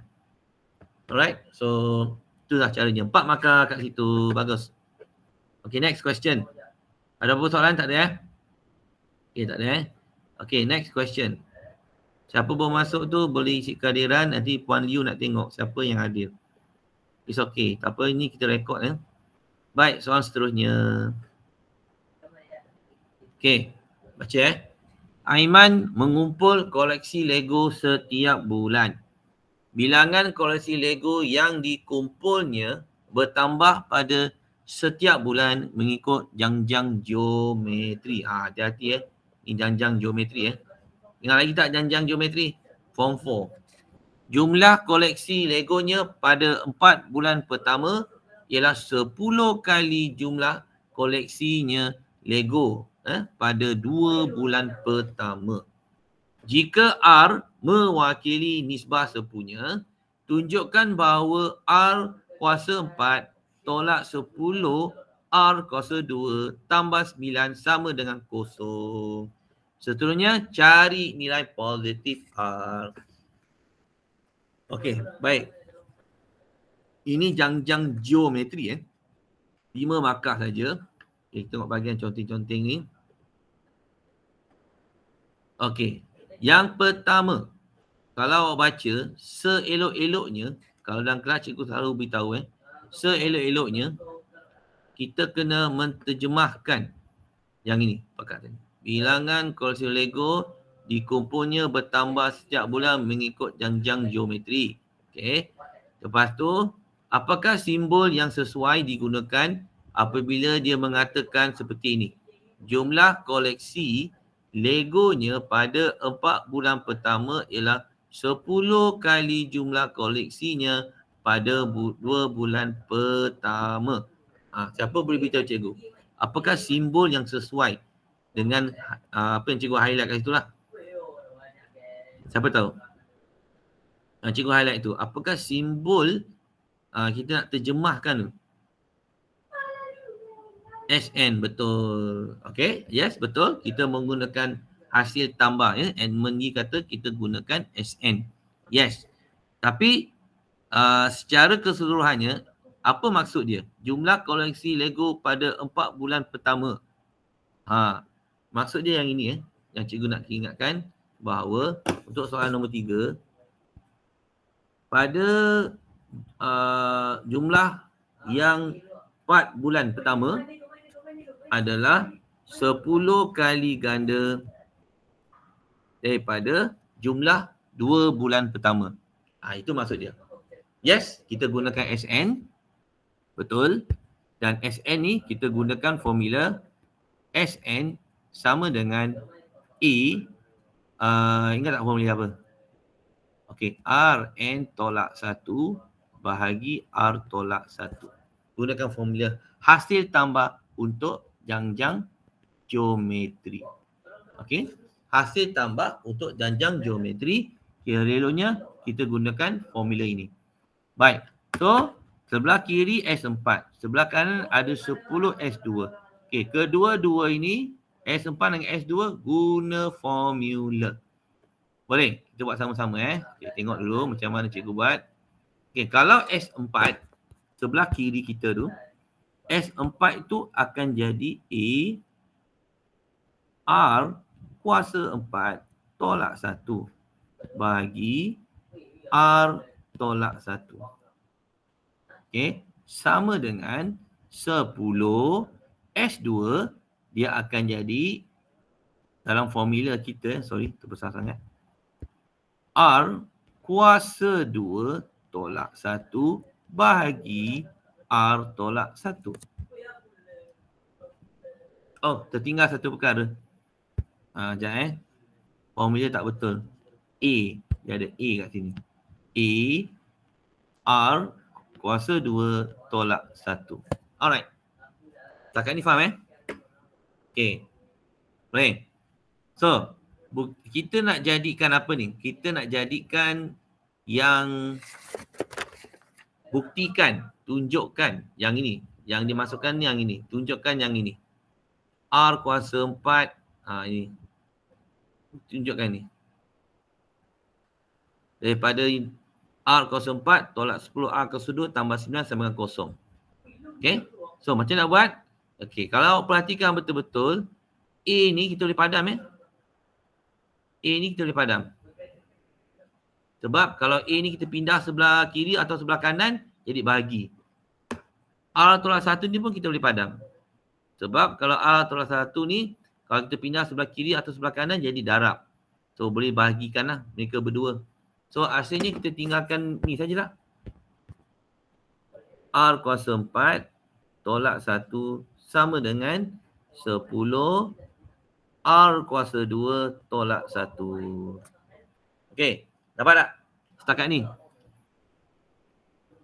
alright so itulah caranya empat maka kat situ bagus okay next question ada apa soalan tak ada eh? Okey tak ada eh? Okey next question. Siapa baru masuk tu boleh isi kehadiran nanti Puan Liu nak tengok siapa yang hadir. It's okay. Tak apa ini kita rekod eh. Baik soalan seterusnya. Okay, Baca eh. Aiman mengumpul koleksi Lego setiap bulan. Bilangan koleksi Lego yang dikumpulnya bertambah pada setiap bulan mengikut janjang geometri. Ha, hati-hati eh. Ini janjang geometri eh. Ingat lagi tak janjang geometri? Form 4. Jumlah koleksi Legonya pada 4 bulan pertama ialah 10 kali jumlah koleksinya Lego eh, pada 2 bulan pertama. Jika R mewakili nisbah sepunya, tunjukkan bahawa R kuasa tolak 10 R kuasa 2 tambah 9 sama dengan kosong. Seterusnya cari nilai positif R. Okey, baik. Ini jangjang geometri eh. 5 markah saja. Okay, kita tengok bahagian conteng-conteng ni. Okey. Yang pertama, kalau awak baca seelok-eloknya, kalau dalam kelas cikgu selalu beritahu eh, seelok-eloknya kita kena menterjemahkan yang ini pakar tadi. Bilangan kolosium Lego dikumpulnya bertambah setiap bulan mengikut jangjang geometri. Okey. Lepas tu, apakah simbol yang sesuai digunakan apabila dia mengatakan seperti ini? Jumlah koleksi Legonya pada empat bulan pertama ialah 10 kali jumlah koleksinya pada bu- dua bulan pertama. Ha, siapa boleh beritahu cikgu? Apakah simbol yang sesuai dengan ha, apa yang cikgu highlight kat situ lah? Siapa tahu? Ha, cikgu highlight tu. Apakah simbol ha, kita nak terjemahkan tu? SN betul. Okay. Yes betul. Kita menggunakan hasil tambah ya. Edmund Yee kata kita gunakan SN. Yes. Tapi Ah, secara keseluruhannya apa maksud dia? Jumlah koleksi Lego pada empat bulan pertama. Ha, maksud dia yang ini ya. Eh, yang cikgu nak ingatkan bahawa untuk soalan nombor tiga, pada uh, jumlah yang empat bulan pertama adalah sepuluh kali ganda daripada jumlah dua bulan pertama. Ha, itu maksud dia. Yes, kita gunakan SN. Betul. Dan SN ni kita gunakan formula SN sama dengan e. A. Uh, ingat tak formula apa? Okay, RN tolak 1 bahagi R tolak 1. Gunakan formula hasil tambah untuk janjang geometri. Okey, hasil tambah untuk janjang geometri. Kira-kira kita gunakan formula ini. Baik. So, sebelah kiri S4. Sebelah kanan ada 10 S2. Okey, kedua-dua ini S4 dengan S2 guna formula. Boleh? Kita buat sama-sama eh. Okay, tengok dulu macam mana cikgu buat. Okey, kalau S4 sebelah kiri kita tu S4 tu akan jadi A R kuasa 4 tolak 1 bagi R tolak satu. okey, Sama dengan 10 S2 dia akan jadi dalam formula kita, sorry terbesar sangat. R kuasa 2 tolak 1 bahagi R tolak 1. Oh, tertinggal satu perkara. Ha, sekejap eh. Formula tak betul. A. Dia ada A kat sini. A R kuasa 2 tolak 1. Alright. Takkan ni faham eh? Okay. Boleh? So, kita nak jadikan apa ni? Kita nak jadikan yang buktikan, tunjukkan yang ini. Yang dimasukkan ni yang ini. Tunjukkan yang ini. R kuasa 4. Ha, ini. Tunjukkan ni. Daripada R04 tolak 10R ke sudut tambah 9 sama dengan kosong. Okay. So macam nak buat? Okay. Kalau perhatikan betul-betul A ni kita boleh padam Eh? A ni kita boleh padam. Sebab kalau A ni kita pindah sebelah kiri atau sebelah kanan jadi bagi. R tolak 1 ni pun kita boleh padam. Sebab kalau R tolak 1 ni kalau kita pindah sebelah kiri atau sebelah kanan jadi darab. So boleh bahagikan lah mereka berdua. So asalnya kita tinggalkan ni sajalah. R kuasa 4 tolak 1 sama dengan 10 R kuasa 2 tolak 1. Okey, dapat tak? Setakat ni.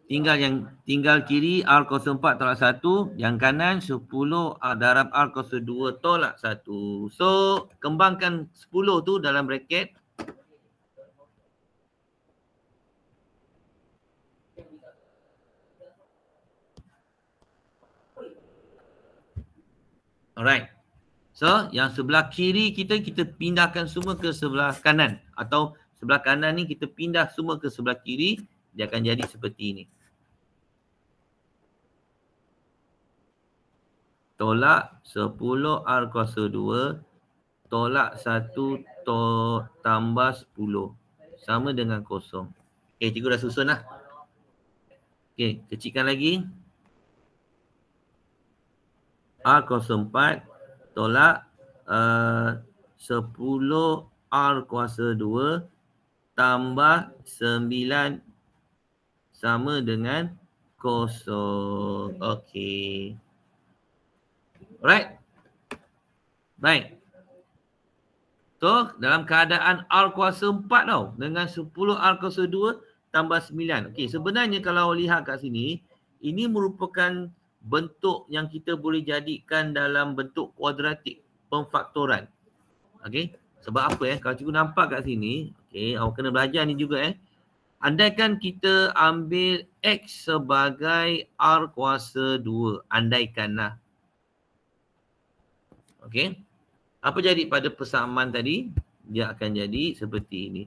Tinggal yang tinggal kiri R kuasa 4 tolak 1, yang kanan 10 R ah, darab R kuasa 2 tolak 1. So, kembangkan 10 tu dalam bracket Alright. So, yang sebelah kiri kita, kita pindahkan semua ke sebelah kanan. Atau sebelah kanan ni kita pindah semua ke sebelah kiri. Dia akan jadi seperti ini. Tolak 10 R kuasa 2. Tolak 1 to tambah 10. Sama dengan kosong. Okay, eh, cikgu dah susun lah. Okay, kecikkan lagi. R04 tolak eh, uh, 10 R kuasa 2 tambah 9 sama dengan kosong. Okey. Alright. Baik. So dalam keadaan R kuasa 4 tau dengan 10 R kuasa 2 tambah 9. Okey sebenarnya kalau lihat kat sini ini merupakan bentuk yang kita boleh jadikan dalam bentuk kuadratik pemfaktoran. Okey. Sebab apa eh? Kalau cikgu nampak kat sini, okey, awak kena belajar ni juga eh. Andaikan kita ambil X sebagai R kuasa 2. Andaikanlah. Okey. Apa jadi pada persamaan tadi? Dia akan jadi seperti ini.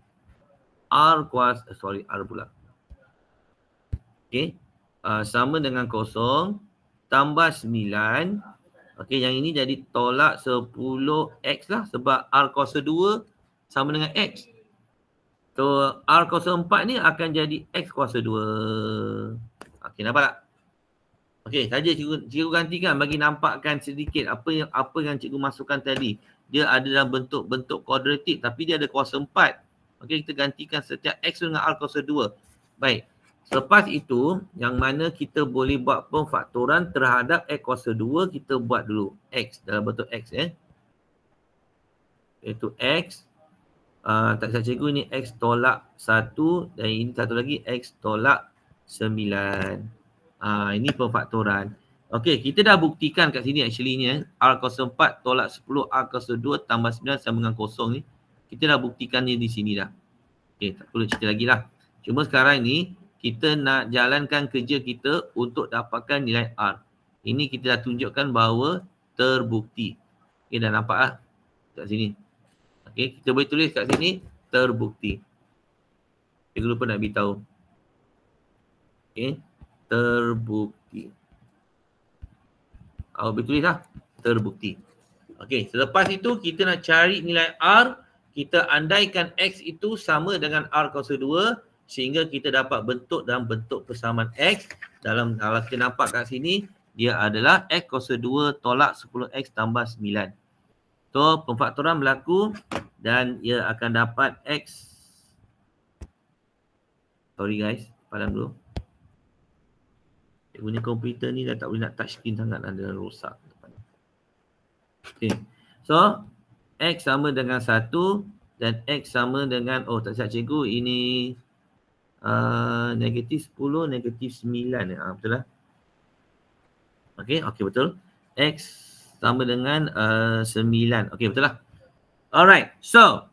R kuasa, sorry, R pula. Okey. Uh, ah, sama dengan kosong tambah 9. Okey yang ini jadi tolak 10x lah sebab R kuasa 2 sama dengan x. So R kuasa 4 ni akan jadi x kuasa 2. Okey nampak tak? Okey saja cikgu, cikgu gantikan bagi nampakkan sedikit apa yang apa yang cikgu masukkan tadi. Dia ada dalam bentuk-bentuk kuadratik tapi dia ada kuasa 4. Okey kita gantikan setiap x dengan R kuasa 2. Baik. Selepas itu, yang mana kita boleh buat pemfaktoran terhadap X kuasa 2, kita buat dulu X dalam bentuk X eh. Iaitu X, uh, tak kisah cikgu ini X tolak 1 dan ini satu lagi X tolak 9. Uh, ah, ini pemfaktoran. Okey, kita dah buktikan kat sini actually ni eh. R kuasa 4 tolak 10, R kuasa 2 tambah 9 sama dengan kosong ni. Kita dah buktikan ni di sini dah. Okey, tak perlu cerita lagi lah. Cuma sekarang ni, kita nak jalankan kerja kita untuk dapatkan nilai R. Ini kita dah tunjukkan bahawa terbukti. Okey dah nampak lah kat sini. Okey kita boleh tulis kat sini terbukti. Jangan lupa nak beritahu. Okey terbukti. Awak ah, boleh tulis lah terbukti. Okey selepas itu kita nak cari nilai R. Kita andaikan X itu sama dengan R kuasa 2 sehingga kita dapat bentuk dalam bentuk persamaan X dalam kalau kita nampak kat sini dia adalah X kuasa 2 tolak 10X tambah 9 so pemfaktoran berlaku dan ia akan dapat X sorry guys padam dulu dia punya komputer ni dah tak boleh nak touch screen sangat dah, dah rosak okay. so X sama dengan 1 dan X sama dengan, oh tak siap cikgu, ini Ah, negatif 10, negatif 9. Uh, ah, betul lah. Okey, okey betul. X sama dengan uh, ah, 9. Okey, betul lah. Alright, so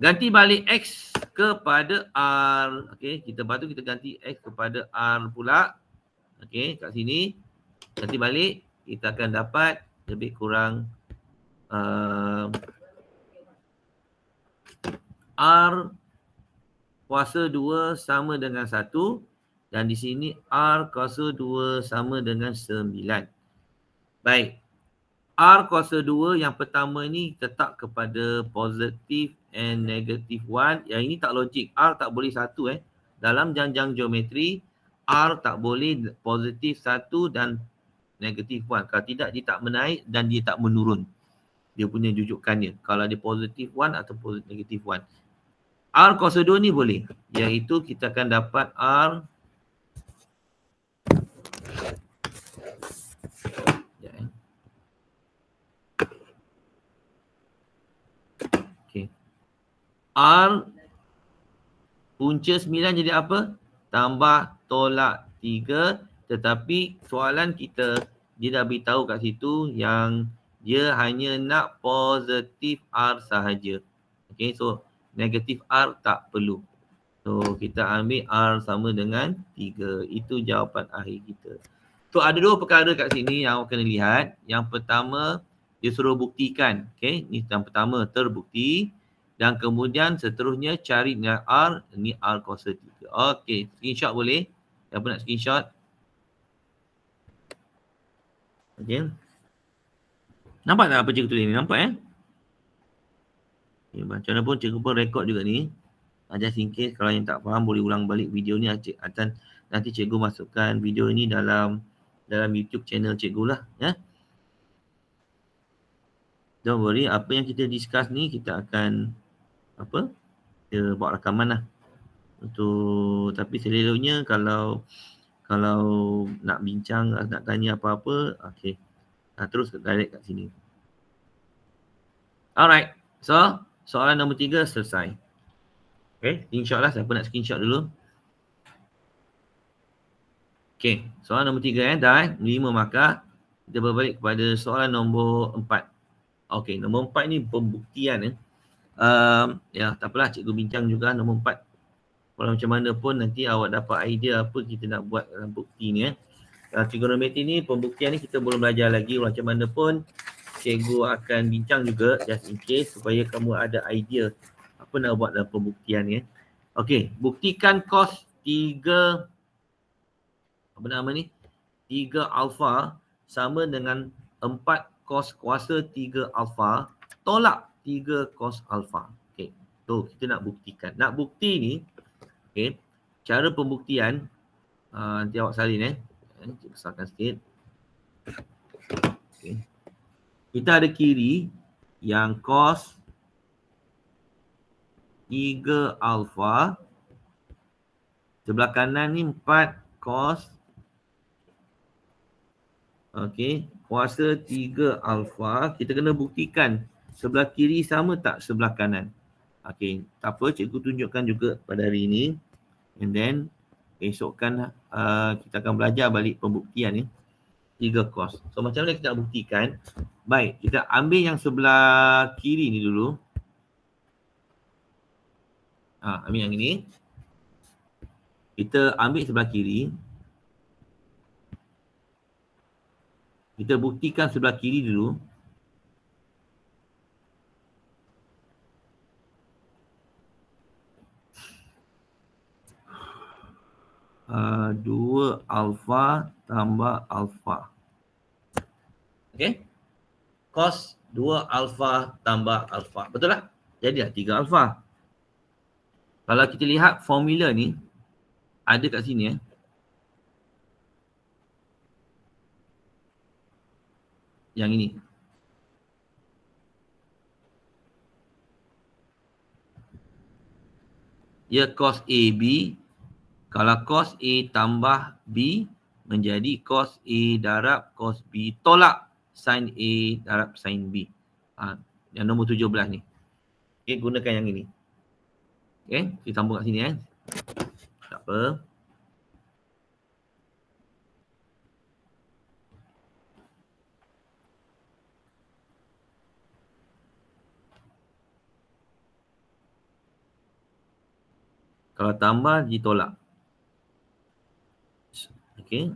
ganti balik X kepada R. Okey, kita batu kita ganti X kepada R pula. Okey, kat sini. Ganti balik, kita akan dapat lebih kurang uh, R kuasa 2 sama dengan 1 dan di sini R kuasa 2 sama dengan 9. Baik. R kuasa 2 yang pertama ni tetap kepada positif and negative 1. Yang ini tak logik. R tak boleh 1 eh. Dalam jangjang geometri, R tak boleh positif 1 dan negative 1. Kalau tidak, dia tak menaik dan dia tak menurun. Dia punya jujukannya. Kalau dia positif 1 atau negative 1. R kuasa 2 ni boleh. Iaitu kita akan dapat R. Ya, eh. Okay. R punca 9 jadi apa? Tambah tolak 3 tetapi soalan kita dia dah beritahu kat situ yang dia hanya nak positif R sahaja. Okay so negatif R tak perlu. So kita ambil R sama dengan 3. Itu jawapan akhir kita. So ada dua perkara kat sini yang awak kena lihat. Yang pertama dia suruh buktikan. Okay. Ini yang pertama terbukti. Dan kemudian seterusnya cari dengan R. ni R kuasa 3. Okay. Screenshot boleh? Siapa nak screenshot? Okay. Nampak tak apa cikgu tulis ni? Nampak eh? Okay, macam mana pun cikgu pun rekod juga ni. Aja singkir kalau yang tak faham boleh ulang balik video ni akan nanti cikgu masukkan video ni dalam dalam YouTube channel cikgu lah. Ya. Yeah. Don't worry, apa yang kita discuss ni kita akan apa? Kita buat rakaman lah. Untuk, tapi selalunya kalau kalau nak bincang, nak tanya apa-apa, okay. Nah, terus direct kat sini. Alright, so Soalan nombor tiga selesai. Okay, screenshot lah. Siapa nak screenshot dulu? Okay, soalan nombor tiga eh. Dah eh. Lima markah. Kita berbalik kepada soalan nombor empat. Okay, nombor empat ni pembuktian eh. Um, ya, tak apalah. Cikgu bincang juga nombor empat. Kalau macam mana pun nanti awak dapat idea apa kita nak buat dalam bukti ni eh. Uh, trigonometri ni, pembuktian ni kita belum belajar lagi. Macam mana pun cikgu akan bincang juga just in case supaya kamu ada idea apa nak buat dalam pembuktian ya. Okey, buktikan kos 3 apa nama ni? 3 alfa sama dengan 4 kos kuasa 3 alfa tolak 3 kos alfa. Okey, tu so, kita nak buktikan. Nak bukti ni, okey, cara pembuktian uh, nanti awak salin eh. Nanti besarkan sikit kita ada kiri yang cos 3 alpha sebelah kanan ni 4 cos okey kuasa 3 alpha kita kena buktikan sebelah kiri sama tak sebelah kanan okey tak apa cikgu tunjukkan juga pada hari ini and then esokkan uh, kita akan belajar balik pembuktian ni eh tiga cos. So macam mana kita nak buktikan? Baik, kita ambil yang sebelah kiri ni dulu. Ha, ambil yang ini. Kita ambil sebelah kiri. Kita buktikan sebelah kiri dulu. 2 uh, alfa tambah alfa. Okey. Cos 2 alfa tambah alfa. Betul tak? Jadi lah 3 alfa. Kalau kita lihat formula ni ada kat sini eh. Yang ini. Ya cos AB kalau cos A tambah B menjadi cos A darab cos B tolak sin A darab sin B. Ha, yang nombor 17 ni. Okay, eh, gunakan yang ini. Okay, eh, kita sambung kat sini eh. Tak apa. Kalau tambah, ditolak. Okay,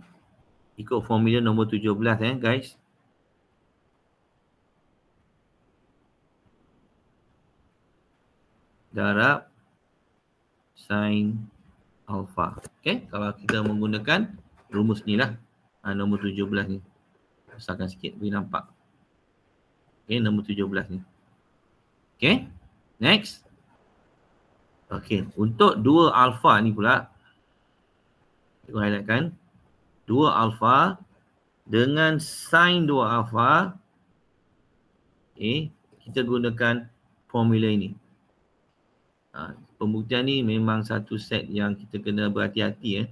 Ikut formula nombor 17 eh guys. Darab sin alpha. Okay, kalau kita menggunakan rumus ni lah. Ha, nombor 17 ni. Besarkan sikit, boleh nampak. Okey, nombor 17 ni. Okay, next. Okay, untuk dua alpha ni pula. Kita highlightkan. 2 alfa dengan sin 2 alfa okay, eh, kita gunakan formula ini. Ha, pembuktian ni memang satu set yang kita kena berhati-hati eh.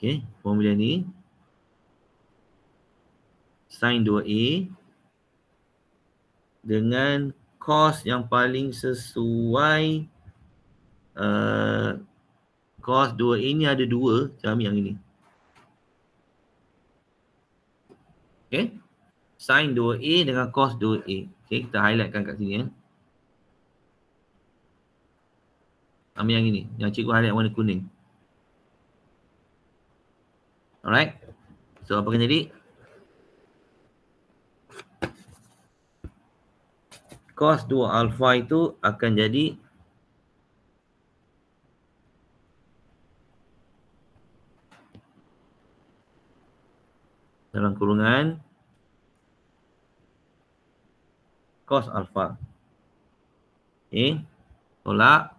Okey, formula ni sin 2a dengan cos yang paling sesuai uh, cos 2a ni ada 2 kita ambil yang ini Okay, sin 2a dengan cos 2a Okay, kita highlightkan kat sini ya eh. ambil yang ini yang cikgu highlight warna kuning alright so apa kena jadi cos 2 alpha itu akan jadi dalam kurungan cos alpha. Okey. Tolak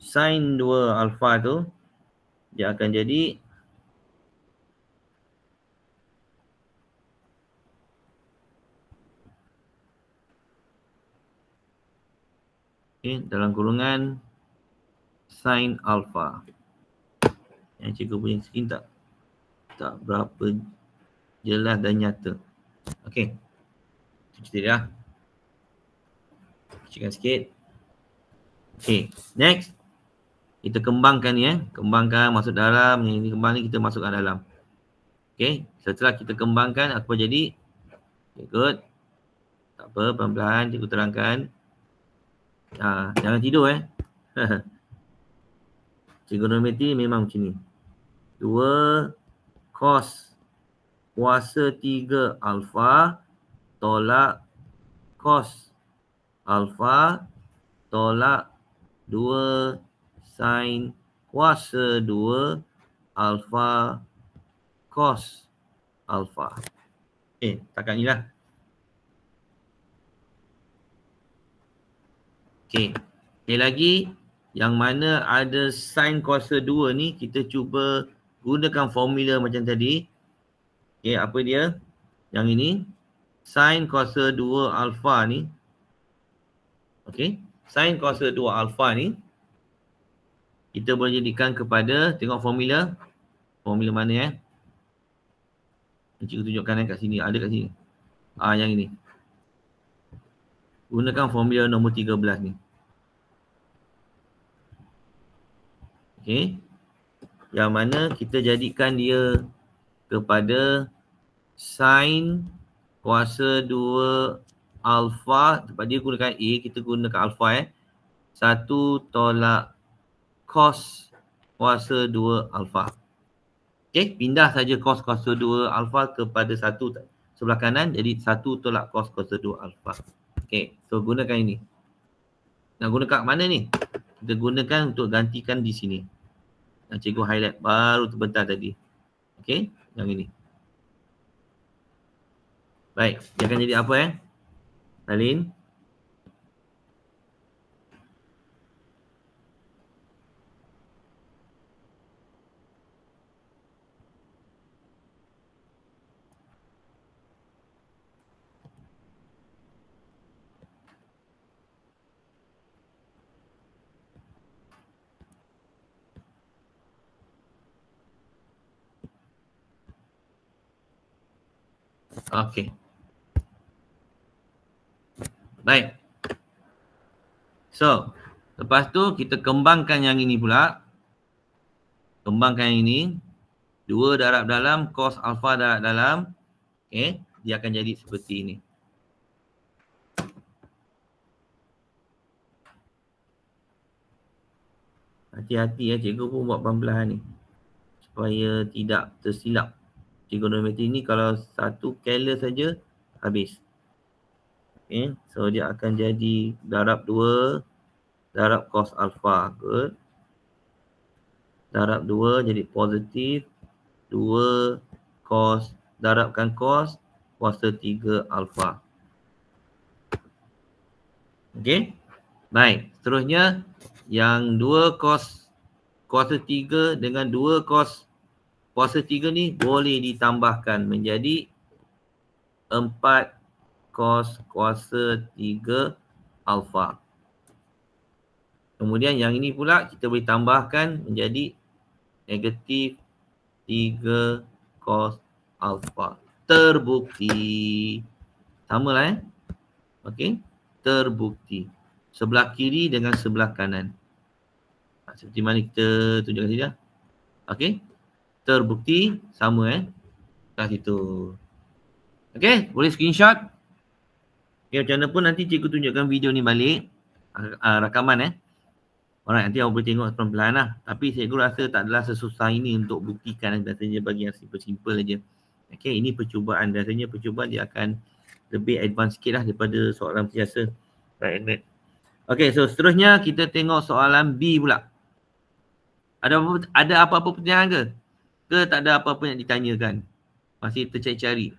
sin 2 alpha tu dia akan jadi Okay, dalam kurungan sin alpha. Yang cikgu punya skin tak tak berapa jelas dan nyata. Okey. Cuci dia. Lah. sikit. Okey, next. Kita kembangkan ya. Kembangkan masuk dalam, yang ini kembang ni kita masukkan dalam. Okey, setelah kita kembangkan apa jadi? Okay, good. Tak apa, pelan-pelan cikgu terangkan. Ha, jangan tidur eh. Trigonometri memang macam ni. Dua cos kuasa 3 alfa tolak kos alfa tolak 2 sin kuasa 2 alfa kos alfa. Eh, takkan inilah. Okey. Okey lagi yang mana ada sin kuasa 2 ni kita cuba gunakan formula macam tadi. Okey, apa dia? Yang ini sin kuasa 2 alfa ni. Okay, sin kuasa 2 alfa ni kita boleh jadikan kepada tengok formula formula mana eh? Cikgu tunjukkan eh, kat sini. Ada kat sini. Ah yang ini. Gunakan formula nombor 13 ni. Okay, Yang mana kita jadikan dia kepada sin kuasa 2 alfa sebab dia gunakan A kita gunakan alfa eh 1 tolak cos kuasa 2 alfa Okay, pindah saja cos kuasa 2 alfa kepada 1 sebelah kanan jadi 1 tolak cos kuasa 2 alfa Okay, so gunakan ini Nak guna kat mana ni? Kita gunakan untuk gantikan di sini Yang cikgu highlight baru terbentang tadi Okay, yang ini Baik, dia akan jadi apa eh? Alin? Okay. Baik. So, lepas tu kita kembangkan yang ini pula. Kembangkan yang ini. dua darab dalam, cos alpha darab dalam. Okay. Dia akan jadi seperti ini. Hati-hati ya, cikgu pun buat pembelahan ni. Supaya tidak tersilap. Trigonometri ni kalau satu kala saja, habis. Okay. So dia akan jadi darab 2 darab cos alpha. Good. Darab 2 jadi positif 2 cos darabkan cos kuasa 3 alpha. Okay. Baik. Seterusnya yang 2 cos kuasa 3 dengan 2 cos kuasa 3 ni boleh ditambahkan menjadi 4 cos kuasa 3 alfa. Kemudian yang ini pula kita boleh tambahkan menjadi negatif 3 cos alfa. Terbukti. Sama lah eh. Okey. Terbukti. Sebelah kiri dengan sebelah kanan. Ha, seperti mana kita tunjukkan saja. Okey. Terbukti sama eh. Dah itu. Okey. Boleh screenshot. Okay, macam mana pun nanti cikgu tunjukkan video ni balik. Uh, rakaman eh. Orang nanti awak boleh tengok perlahan-lahan lah. Tapi cikgu rasa tak adalah sesusah ini untuk buktikan. Biasanya bagi yang simple-simple aja. Okay, ini percubaan. Biasanya percubaan dia akan lebih advance sikit lah daripada soalan biasa. Right, right. Okay, so seterusnya kita tengok soalan B pula. Ada apa, ada apa-apa pertanyaan ke? Ke tak ada apa-apa yang ditanyakan? Masih tercari-cari.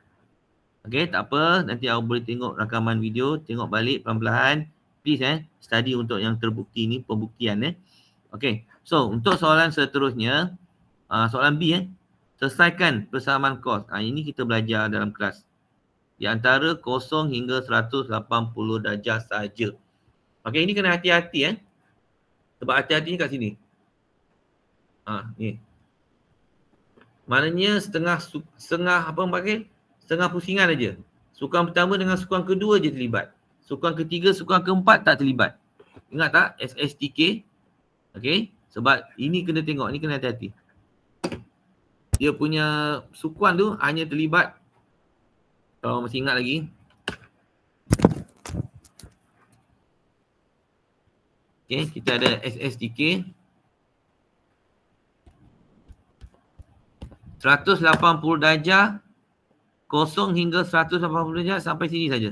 Okay, tak apa. Nanti awak boleh tengok rakaman video. Tengok balik perlahan-lahan. Please eh, study untuk yang terbukti ni, pembuktian eh. Okay, so untuk soalan seterusnya, uh, soalan B eh. Selesaikan persamaan kos. Ha, ini kita belajar dalam kelas. Di antara kosong hingga 180 darjah saja. Okay, ini kena hati-hati eh. Sebab hati-hati kat sini. Ha, ni. Maknanya setengah, setengah apa panggil? setengah pusingan aja. Sukan pertama dengan sukan kedua je terlibat. Sukan ketiga, sukan keempat tak terlibat. Ingat tak SSTK? Okay. Sebab ini kena tengok, ini kena hati-hati. Dia punya sukan tu hanya terlibat kalau masih ingat lagi. Okay, kita ada SSTK. 180 darjah kosong hingga 180 darjah sampai sini saja.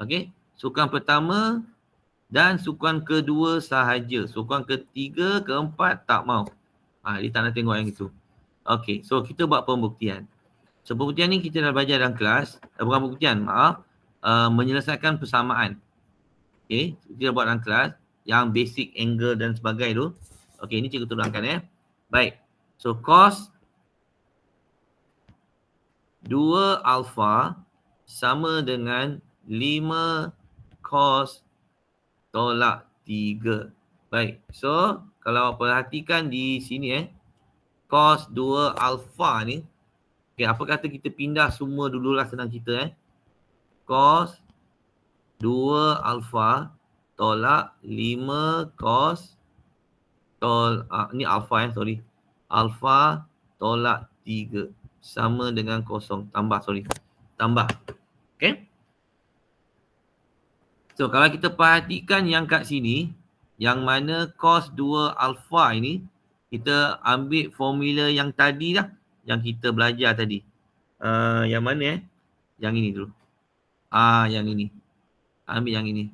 Okey, sukan pertama dan sukan kedua sahaja. Sukan ketiga, keempat tak mau. Ah, ha, dia tak nak tengok yang itu. Okey, so kita buat pembuktian. So pembuktian ni kita dah belajar dalam kelas, eh, bukan pembuktian, maaf, uh, menyelesaikan persamaan. Okey, kita dah buat dalam kelas yang basic angle dan sebagainya tu. Okey, ini cikgu tolongkan ya. Eh. Baik. So cos 2 alpha sama dengan 5 cos tolak 3. Baik. So, kalau perhatikan di sini eh cos 2 alpha ni Okay, apa kata kita pindah semua dululah senang kita eh cos 2 alpha tolak 5 cos tolak ah, ni alfa eh sorry Alpha tolak 3 sama dengan kosong. Tambah, sorry. Tambah. Okay. So, kalau kita perhatikan yang kat sini, yang mana cos 2 alpha ini, kita ambil formula yang tadi lah. Yang kita belajar tadi. Uh, yang mana eh? Yang ini dulu. Ah, uh, yang ini. Ambil yang ini.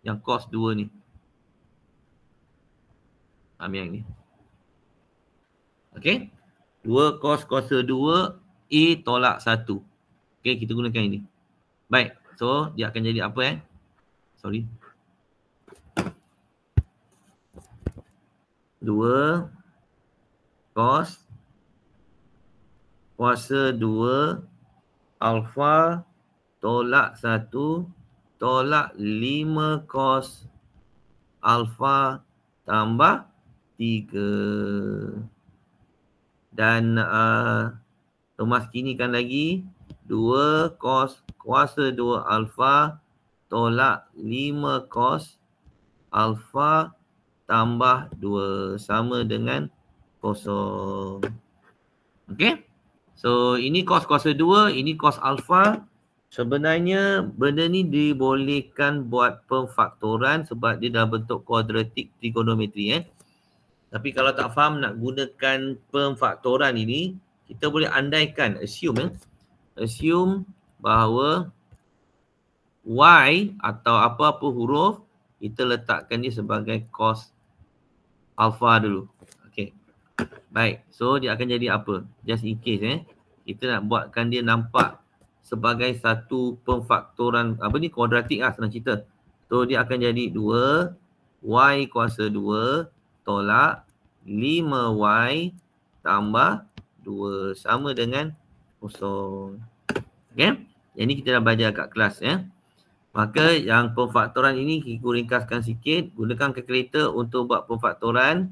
Yang cos 2 ni. Ambil yang ini. Okay. 2 cos kuasa 2 A tolak 1 Okay kita gunakan ini Baik so dia akan jadi apa eh Sorry 2 cos kuasa 2 alfa tolak 1 tolak 5 cos alfa tambah 3 dan uh, Thomas kan lagi 2 cos kuasa 2 alfa tolak 5 cos alfa tambah 2 sama dengan kosong. Okay, So ini cos kuasa 2, ini cos alfa. Sebenarnya benda ni dibolehkan buat pemfaktoran sebab dia dah bentuk kuadratik trigonometri eh. Tapi kalau tak faham nak gunakan pemfaktoran ini, kita boleh andaikan, assume eh. Assume bahawa Y atau apa-apa huruf, kita letakkan dia sebagai cos alpha dulu. Okay. Baik. So dia akan jadi apa? Just in case eh. Kita nak buatkan dia nampak sebagai satu pemfaktoran, apa ni? Kuadratik lah senang cerita. So dia akan jadi 2 Y kuasa 2 tolak 5y tambah 2 sama dengan kosong. Okay. Yang ni kita dah belajar kat kelas ya. Maka yang pemfaktoran ini kita ringkaskan sikit. Gunakan kalkulator untuk buat pemfaktoran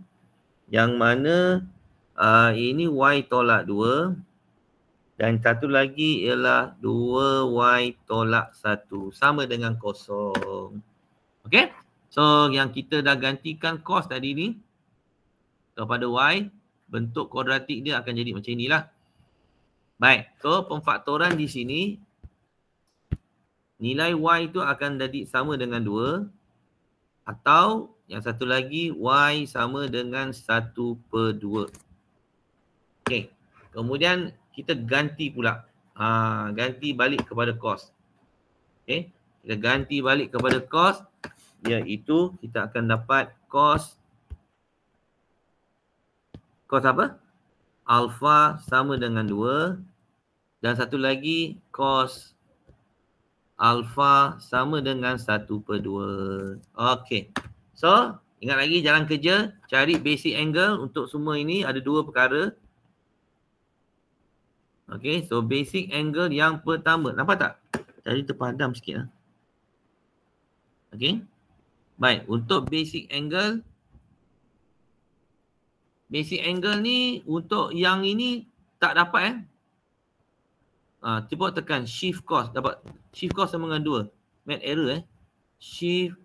yang mana uh, ini y tolak 2 dan satu lagi ialah 2y tolak 1 sama dengan kosong. Okay. So yang kita dah gantikan kos tadi ni kepada Y bentuk kuadratik dia akan jadi macam inilah. Baik, so pemfaktoran di sini nilai Y tu akan jadi sama dengan 2 atau yang satu lagi Y sama dengan 1 per 2. Okey, kemudian kita ganti pula. Ha, ganti balik kepada cos. Okey, kita ganti balik kepada cos iaitu kita akan dapat cos cos apa? Alpha sama dengan 2 dan satu lagi cos alpha sama dengan 1 per 2. Okey. So, ingat lagi jalan kerja, cari basic angle untuk semua ini ada dua perkara. Okey, so basic angle yang pertama. Nampak tak? Tadi terpadam sikit. Lah. Okey. Baik, untuk basic angle, basic angle ni untuk yang ini tak dapat eh. Ha, cuba tekan shift cos dapat shift cos sama dengan 2. Mat error eh. Shift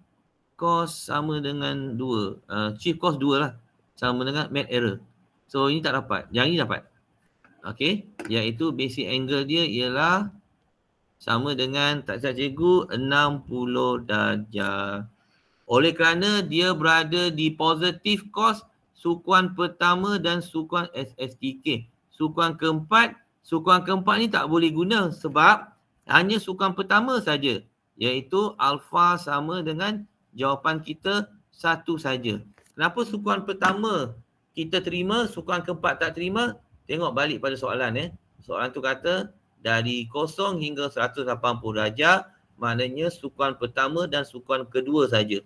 cos sama dengan 2. Uh, ah, shift cos 2 lah. Sama dengan mat error. So ini tak dapat. Yang ini dapat. Okay. Iaitu basic angle dia ialah sama dengan tak saya cikgu 60 darjah. Oleh kerana dia berada di positive cos sukuan pertama dan sukuan SSTK. Sukuan keempat, sukuan keempat ni tak boleh guna sebab hanya sukuan pertama saja iaitu alfa sama dengan jawapan kita satu saja. Kenapa sukuan pertama kita terima, sukuan keempat tak terima? Tengok balik pada soalan eh. Soalan tu kata dari kosong hingga 180 darjah maknanya sukuan pertama dan sukuan kedua saja.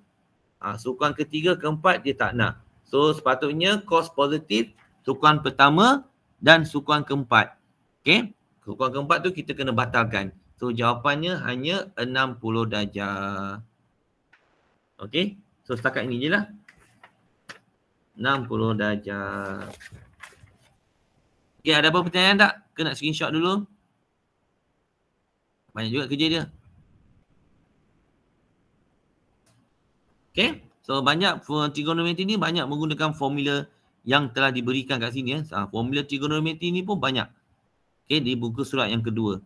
ha, sukuan ketiga keempat dia tak nak. So sepatutnya cost positif sukuan pertama dan sukuan keempat. Okay. Sukuan keempat tu kita kena batalkan. So jawapannya hanya 60 darjah. Okay. So setakat ini je lah. 60 darjah. Okay ada apa pertanyaan tak? Kena screenshot dulu. Banyak juga kerja dia. Okay. So banyak trigonometri ni banyak menggunakan formula yang telah diberikan kat sini. Eh. Ah, formula trigonometri ni pun banyak. Okay, di buku surat yang kedua.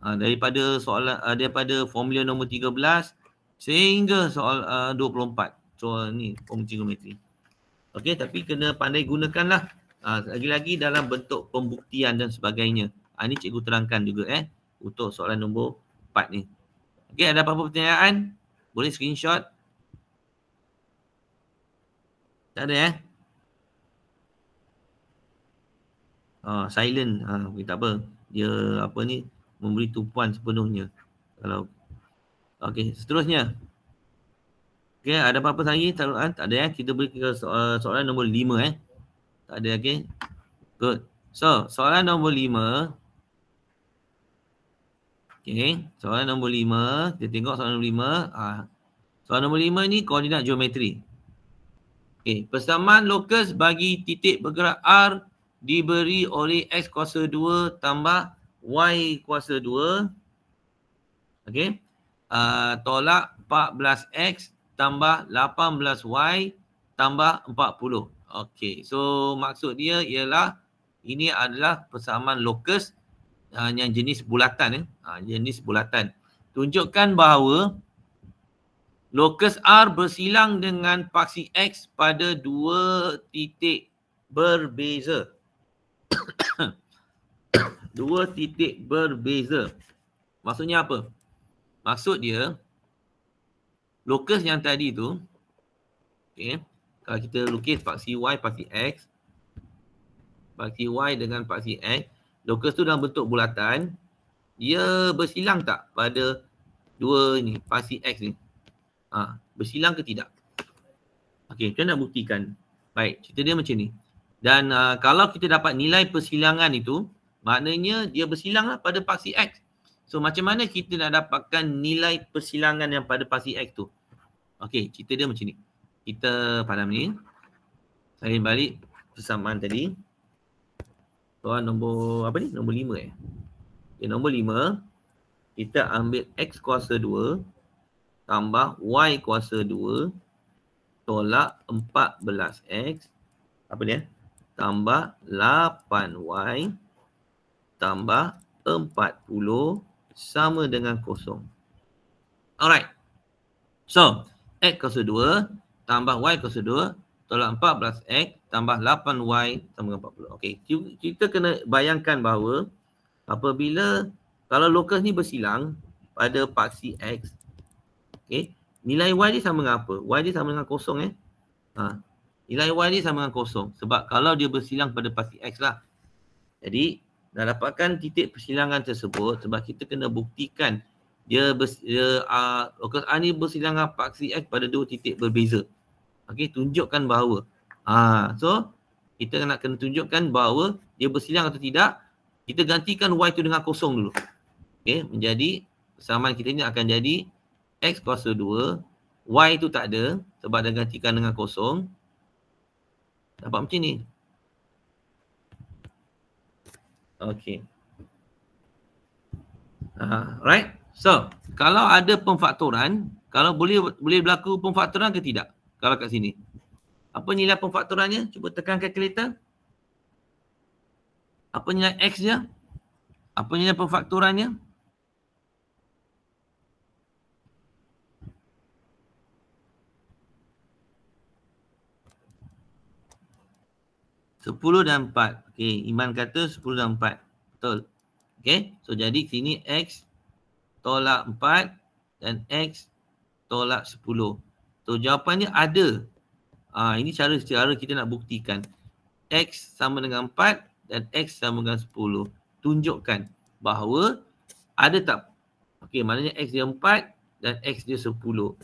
Ha, daripada soalan, uh, daripada formula nombor 13 sehingga soal uh, 24. So ni formula trigonometri. Okay, tapi kena pandai gunakanlah. Ha, lagi-lagi dalam bentuk pembuktian dan sebagainya. Ha, ni cikgu terangkan juga eh. Untuk soalan nombor 4 ni. Okay, ada apa-apa pertanyaan? Boleh screenshot. Tak ada eh. Ah, silent. Ah, okay, tak apa. Dia apa ni memberi tumpuan sepenuhnya. Kalau Okey, seterusnya. Okey, ada apa-apa lagi? Tak, tak ada eh. Kita beri ke eh, soalan nombor lima eh. Tak ada okey. Good. So, soalan nombor lima. Okay, soalan nombor lima. Kita tengok soalan nombor lima. Ah, soalan nombor lima ni koordinat geometri. Okey, persamaan lokus bagi titik bergerak R diberi oleh X kuasa 2 tambah Y kuasa 2. Okey. Uh, tolak 14X tambah 18Y tambah 40. Okey. So maksud dia ialah ini adalah persamaan lokus uh, yang jenis bulatan. Eh. Uh, jenis bulatan. Tunjukkan bahawa Lokus R bersilang dengan paksi X pada dua titik berbeza. dua titik berbeza. Maksudnya apa? Maksud dia lokus yang tadi tu okey kalau kita lukis paksi Y paksi X paksi Y dengan paksi X lokus tu dalam bentuk bulatan dia bersilang tak pada dua ni paksi X ni Ha, bersilang ke tidak? Okey, kita nak buktikan. Baik, cerita dia macam ni. Dan uh, kalau kita dapat nilai persilangan itu, maknanya dia bersilang lah pada paksi X. So macam mana kita nak dapatkan nilai persilangan yang pada paksi X tu? Okey, cerita dia macam ni. Kita padam ni. Saya balik persamaan tadi. Soal nombor apa ni? Nombor lima eh. Okay, nombor lima. Kita ambil X kuasa dua tambah y kuasa 2 tolak 14x apa dia? tambah 8y tambah 40 sama dengan kosong. Alright. So, x kuasa 2 tambah y kuasa 2 tolak 14x tambah 8y tambah dengan 40. Okay, kita kena bayangkan bahawa apabila kalau lokus ni bersilang pada paksi X, Okey. Nilai Y dia sama dengan apa? Y dia sama dengan kosong eh. Ha. Nilai Y dia sama dengan kosong. Sebab kalau dia bersilang pada pasti X lah. Jadi, dah dapatkan titik persilangan tersebut sebab kita kena buktikan dia, bers, dia uh, lokus A ni bersilang dengan paksi X pada dua titik berbeza. Okay, tunjukkan bahawa. Ha. So, kita nak kena tunjukkan bahawa dia bersilang atau tidak. Kita gantikan Y tu dengan kosong dulu. Okay, menjadi persamaan kita ni akan jadi X kuasa 2 Y tu tak ada sebab dah gantikan dengan kosong Dapat macam ni Okay uh, ha, Right So kalau ada pemfaktoran Kalau boleh boleh berlaku pemfaktoran ke tidak Kalau kat sini Apa nilai pemfaktorannya Cuba tekan calculator Apa nilai X dia Apa nilai pemfaktorannya 10 dan 4. Okey, Iman kata 10 dan 4. Betul. Okey. So jadi sini x tolak 4 dan x tolak 10. So jawapannya ada. Ah ini cara secara kita nak buktikan x sama dengan 4 dan x sama dengan 10. Tunjukkan bahawa ada tak? Okey, maknanya x dia 4 dan x dia 10.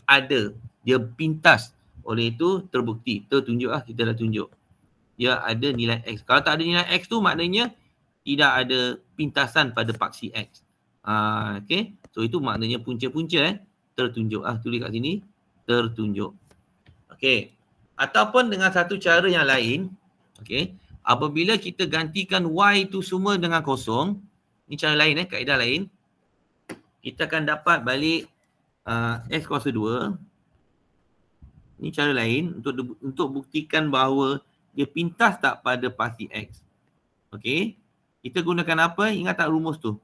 Ada. Dia pintas. Oleh itu terbukti. Kita tunjuklah kita dah tunjuk ia ada nilai X. Kalau tak ada nilai X tu maknanya tidak ada pintasan pada paksi X. Aa, ah, okay. So itu maknanya punca-punca eh. Tertunjuk. Ah, tulis kat sini. Tertunjuk. Okay. Ataupun dengan satu cara yang lain. Okay. Apabila kita gantikan Y tu semua dengan kosong. ini cara lain eh. Kaedah lain. Kita akan dapat balik uh, X kuasa 2. Ini cara lain untuk untuk buktikan bahawa dia pintas tak pada pasti X. Okey. Kita gunakan apa? Ingat tak rumus tu?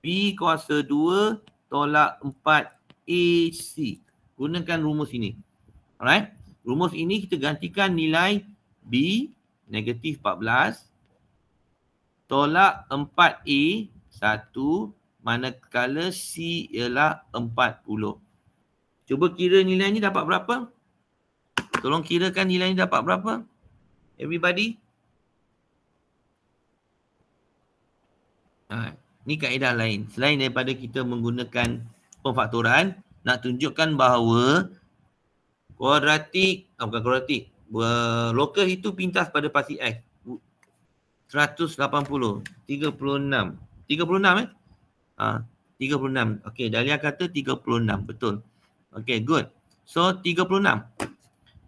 B kuasa 2 tolak 4 AC. Gunakan rumus ini. Alright. Rumus ini kita gantikan nilai B negatif 14 tolak 4A 1 manakala C ialah 40. Cuba kira nilai ni dapat berapa? Tolong kirakan nilai ni dapat berapa? everybody? Ha, ni kaedah lain. Selain daripada kita menggunakan pemfaktoran, nak tunjukkan bahawa kuadratik, oh bukan kuadratik, lokal itu pintas pada pasti X. 180, 36. 36 eh? Ha, 36. okay Dalia kata 36. Betul. okay good. So, 36.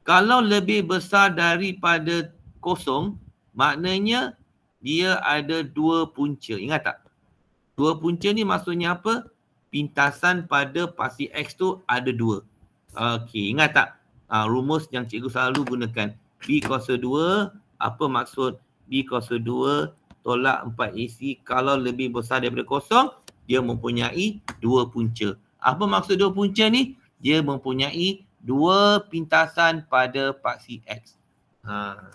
Kalau lebih besar daripada kosong maknanya dia ada dua punca. Ingat tak? Dua punca ni maksudnya apa? Pintasan pada pasti X tu ada dua. Okey, ingat tak? Uh, rumus yang cikgu selalu gunakan. B kuasa dua apa maksud? B kuasa dua tolak empat isi kalau lebih besar daripada kosong, dia mempunyai dua punca. Apa maksud dua punca ni? Dia mempunyai dua pintasan pada paksi X. Haa. Ah.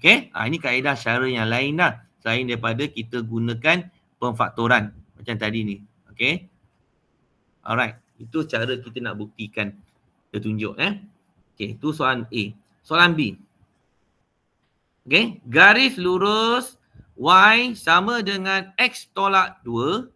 Okay, ha, ah, ini kaedah cara yang lain dah selain daripada kita gunakan pemfaktoran macam tadi ni. Okay, Alright, itu cara kita nak buktikan tunjuk. eh. Okey, itu soalan A. Soalan B. Okay, garis lurus Y sama dengan X tolak 2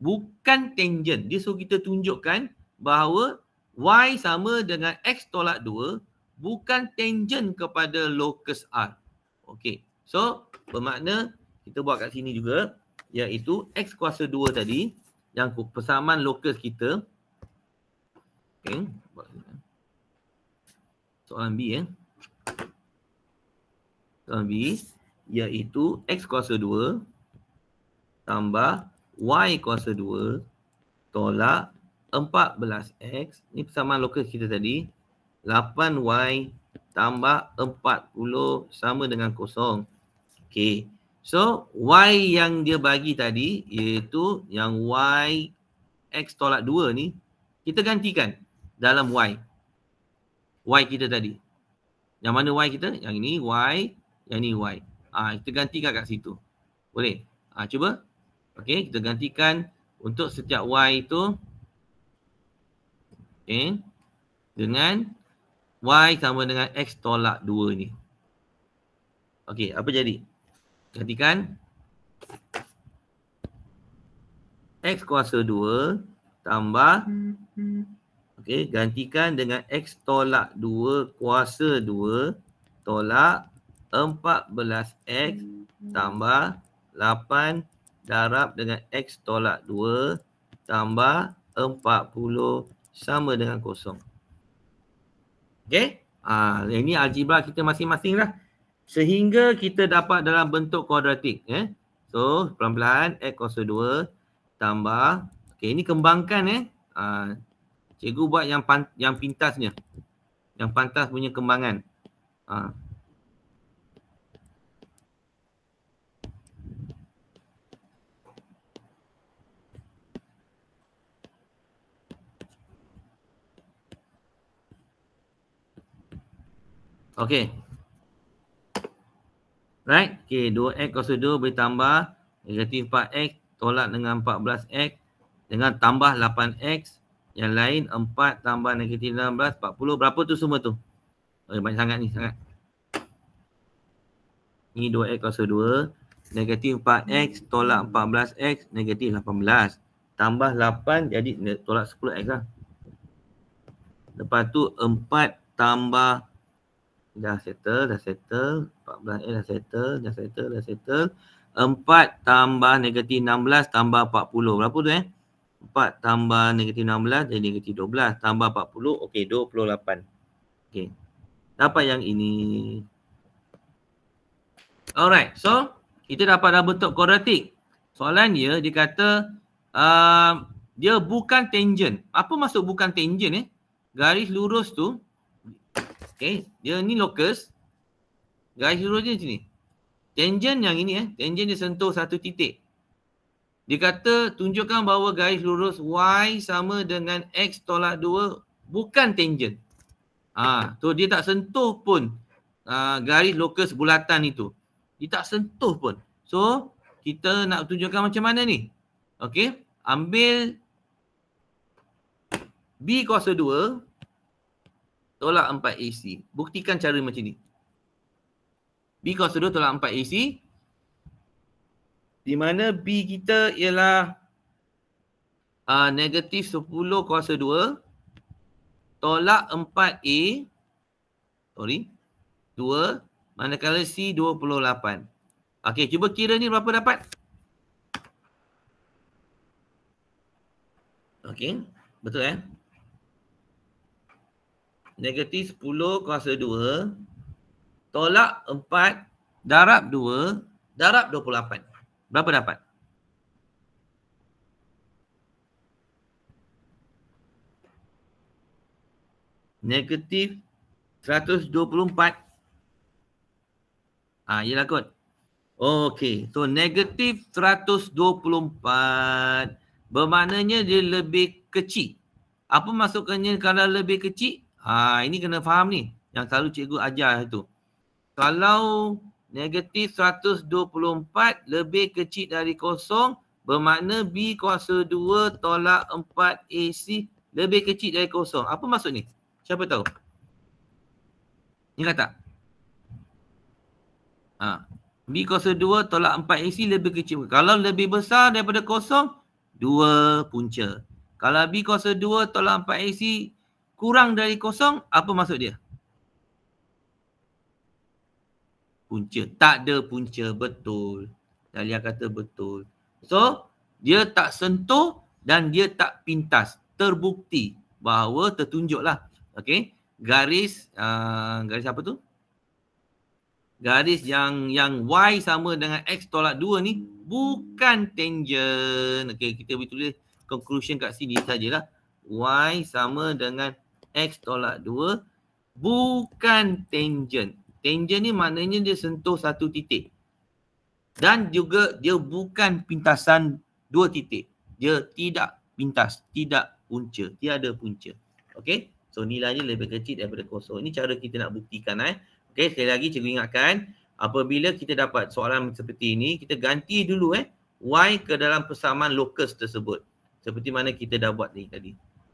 bukan tangent. Dia suruh kita tunjukkan bahawa Y sama dengan X tolak 2 bukan tangent kepada locus R. Okey. So, bermakna kita buat kat sini juga iaitu x kuasa 2 tadi yang persamaan lokus kita okay. Eh. soalan B ya eh. soalan B iaitu x kuasa 2 tambah y kuasa 2 tolak 14x ni persamaan lokus kita tadi 8y tambah 40 sama dengan kosong. Okay. So, Y yang dia bagi tadi iaitu yang Y X tolak 2 ni kita gantikan dalam Y. Y kita tadi. Yang mana Y kita? Yang ini Y, yang ini Y. Ah ha, kita gantikan kat situ. Boleh? Ah ha, cuba. Okay, kita gantikan untuk setiap Y itu okay, dengan Y sama dengan X tolak 2 ni. Okey, apa jadi? Perhatikan. X kuasa 2 tambah. Okey, gantikan dengan X tolak 2 kuasa 2 tolak 14X tambah 8 darab dengan X tolak 2 tambah 40 sama dengan kosong. Okay. Ah, ini algebra kita masing-masing lah. Sehingga kita dapat dalam bentuk kuadratik. Eh. So, pelan-pelan X kuasa 2 tambah. Okay, ini kembangkan eh. Ah, cikgu buat yang pan yang pintasnya. Yang pantas punya kembangan. Ah. Okay. Right? Okay, 2X kosa 2 boleh tambah negatif 4X tolak dengan 14X dengan tambah 8X yang lain 4 tambah negatif 16, 40. Berapa tu semua tu? Oh, banyak sangat ni, sangat. Ni 2X kosa 2. Negatif 4X tolak 14X negatif 18. Tambah 8 jadi tolak 10X lah. Lepas tu 4 tambah dah settle, dah settle, 14A dah settle, dah settle, dah settle. 4 tambah negatif 16 tambah 40. Berapa tu eh? 4 tambah negatif 16 jadi negatif 12. Tambah 40, okey 28. Okey. Dapat yang ini. Alright, so kita dapat dah bentuk kuadratik. Soalan dia, dia kata uh, dia bukan tangent. Apa maksud bukan tangent eh? Garis lurus tu, Okay. Dia ni locus. Guy hero dia sini. Tangent yang ini eh. Tangent dia sentuh satu titik. Dia kata tunjukkan bahawa garis lurus Y sama dengan X tolak 2 bukan tangent. Ha, tu dia tak sentuh pun uh, garis lokus bulatan itu. Dia tak sentuh pun. So kita nak tunjukkan macam mana ni? okay? ambil B kuasa tolak 4 AC. Buktikan cara macam ni. B consider tolak 4 AC. Di mana B kita ialah uh, negatif 10 kuasa 2 tolak 4A sorry 2 manakala C 28. Okey, cuba kira ni berapa dapat? Okey, betul eh? Negatif 10 kuasa 2. Tolak 4. Darab 2. Darab 28. Berapa dapat? Negatif 124. Ah, yelah kot. Okey. So, negatif 124. Bermaknanya dia lebih kecil. Apa maksudnya kalau lebih kecil? Ha, ini kena faham ni yang selalu cikgu ajar tu. Kalau negatif 124 lebih kecil dari kosong bermakna B kuasa 2 tolak 4 AC lebih kecil dari kosong. Apa maksud ni? Siapa tahu? Ingat kata. Ha. B kuasa 2 tolak 4 AC lebih kecil. Kalau lebih besar daripada kosong, 2 punca. Kalau B kuasa 2 tolak 4 AC kurang dari kosong, apa maksud dia? Punca. Tak ada punca. Betul. Dahlia kata betul. So, dia tak sentuh dan dia tak pintas. Terbukti bahawa tertunjuklah. Okay. Garis, uh, garis apa tu? Garis yang yang Y sama dengan X tolak 2 ni bukan tangent. Okay, kita boleh tulis conclusion kat sini sajalah. Y sama dengan X tolak 2 bukan tangent. Tangent ni maknanya dia sentuh satu titik. Dan juga dia bukan pintasan dua titik. Dia tidak pintas, tidak punca, tiada punca. Okay? So nilai ni lebih kecil daripada kosong. Ini cara kita nak buktikan eh. Okay, sekali lagi cikgu ingatkan. Apabila kita dapat soalan seperti ini, kita ganti dulu eh. Y ke dalam persamaan locus tersebut. Seperti mana kita dah buat ni tadi.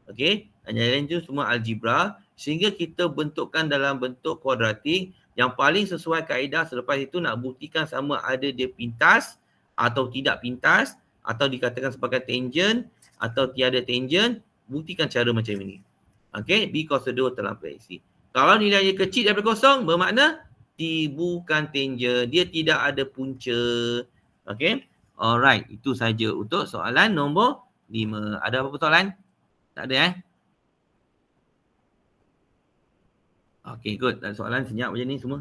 Okey, yang lain tu semua algebra sehingga kita bentukkan dalam bentuk kuadratik yang paling sesuai kaedah selepas itu nak buktikan sama ada dia pintas atau tidak pintas atau dikatakan sebagai tangent atau tiada tangent buktikan cara macam ini. Okey, B cos 2 telah prediksi. Kalau nilai dia kecil daripada kosong bermakna T bukan tangent, dia tidak ada punca. Okey. Alright, itu saja untuk soalan nombor 5. Ada apa-apa soalan? -apa tak ada eh? Okay, good. Dan soalan senyap macam ni semua.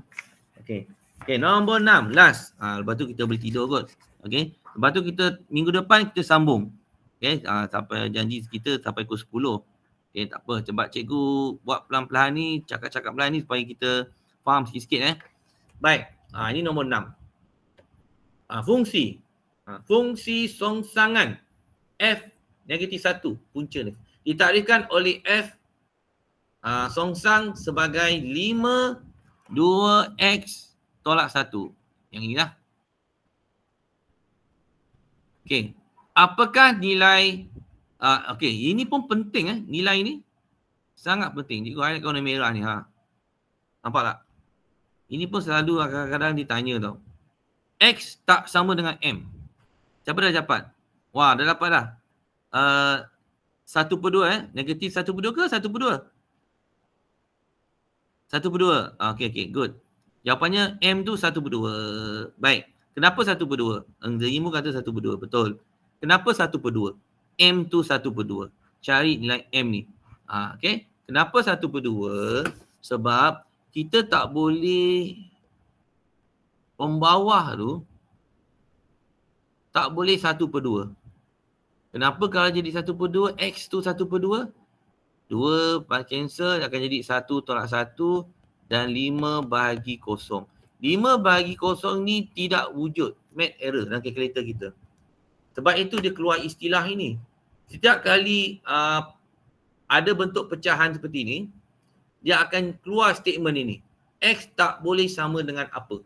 Okay. Okay, nombor enam. Last. Ha, lepas tu kita boleh tidur kot. Okay. Lepas tu kita, minggu depan kita sambung. Okay. Ha, ah, sampai janji kita sampai pukul sepuluh. Okay, tak apa. Sebab cikgu buat pelan-pelan ni, cakap-cakap pelan ni supaya kita faham sikit-sikit eh. Baik. Ha, ini nombor enam. Ha, fungsi. Ha, fungsi songsangan. F negatif satu. Punca ni ditakrifkan oleh F uh, Song Sang sebagai 52X tolak 1. Yang inilah. Okey. Apakah nilai uh, okey, ini pun penting eh nilai ini sangat penting. Cikgu ayat kau merah ni ha. Nampak tak? Ini pun selalu kadang-kadang ditanya tau. X tak sama dengan M. Siapa dah dapat? Wah, dah dapat dah. Uh, satu per dua eh. Negatif satu per dua ke satu per dua? Satu per dua. Ah, okay, okay. Good. Jawapannya M tu satu per dua. Baik. Kenapa satu per dua? Engzirimu kata satu per dua. Betul. Kenapa satu per dua? M tu satu per dua. Cari nilai M ni. Ha, okay. Kenapa satu per dua? Sebab kita tak boleh pembawah tu tak boleh satu per dua. Kenapa kalau jadi 1 per 2, X tu 1 per 2? 2 pas cancel akan jadi 1 tolak 1 dan 5 bahagi kosong. 5 bahagi kosong ni tidak wujud. Mat error dalam kalkulator kita. Sebab itu dia keluar istilah ini. Setiap kali uh, ada bentuk pecahan seperti ini, dia akan keluar statement ini. X tak boleh sama dengan apa.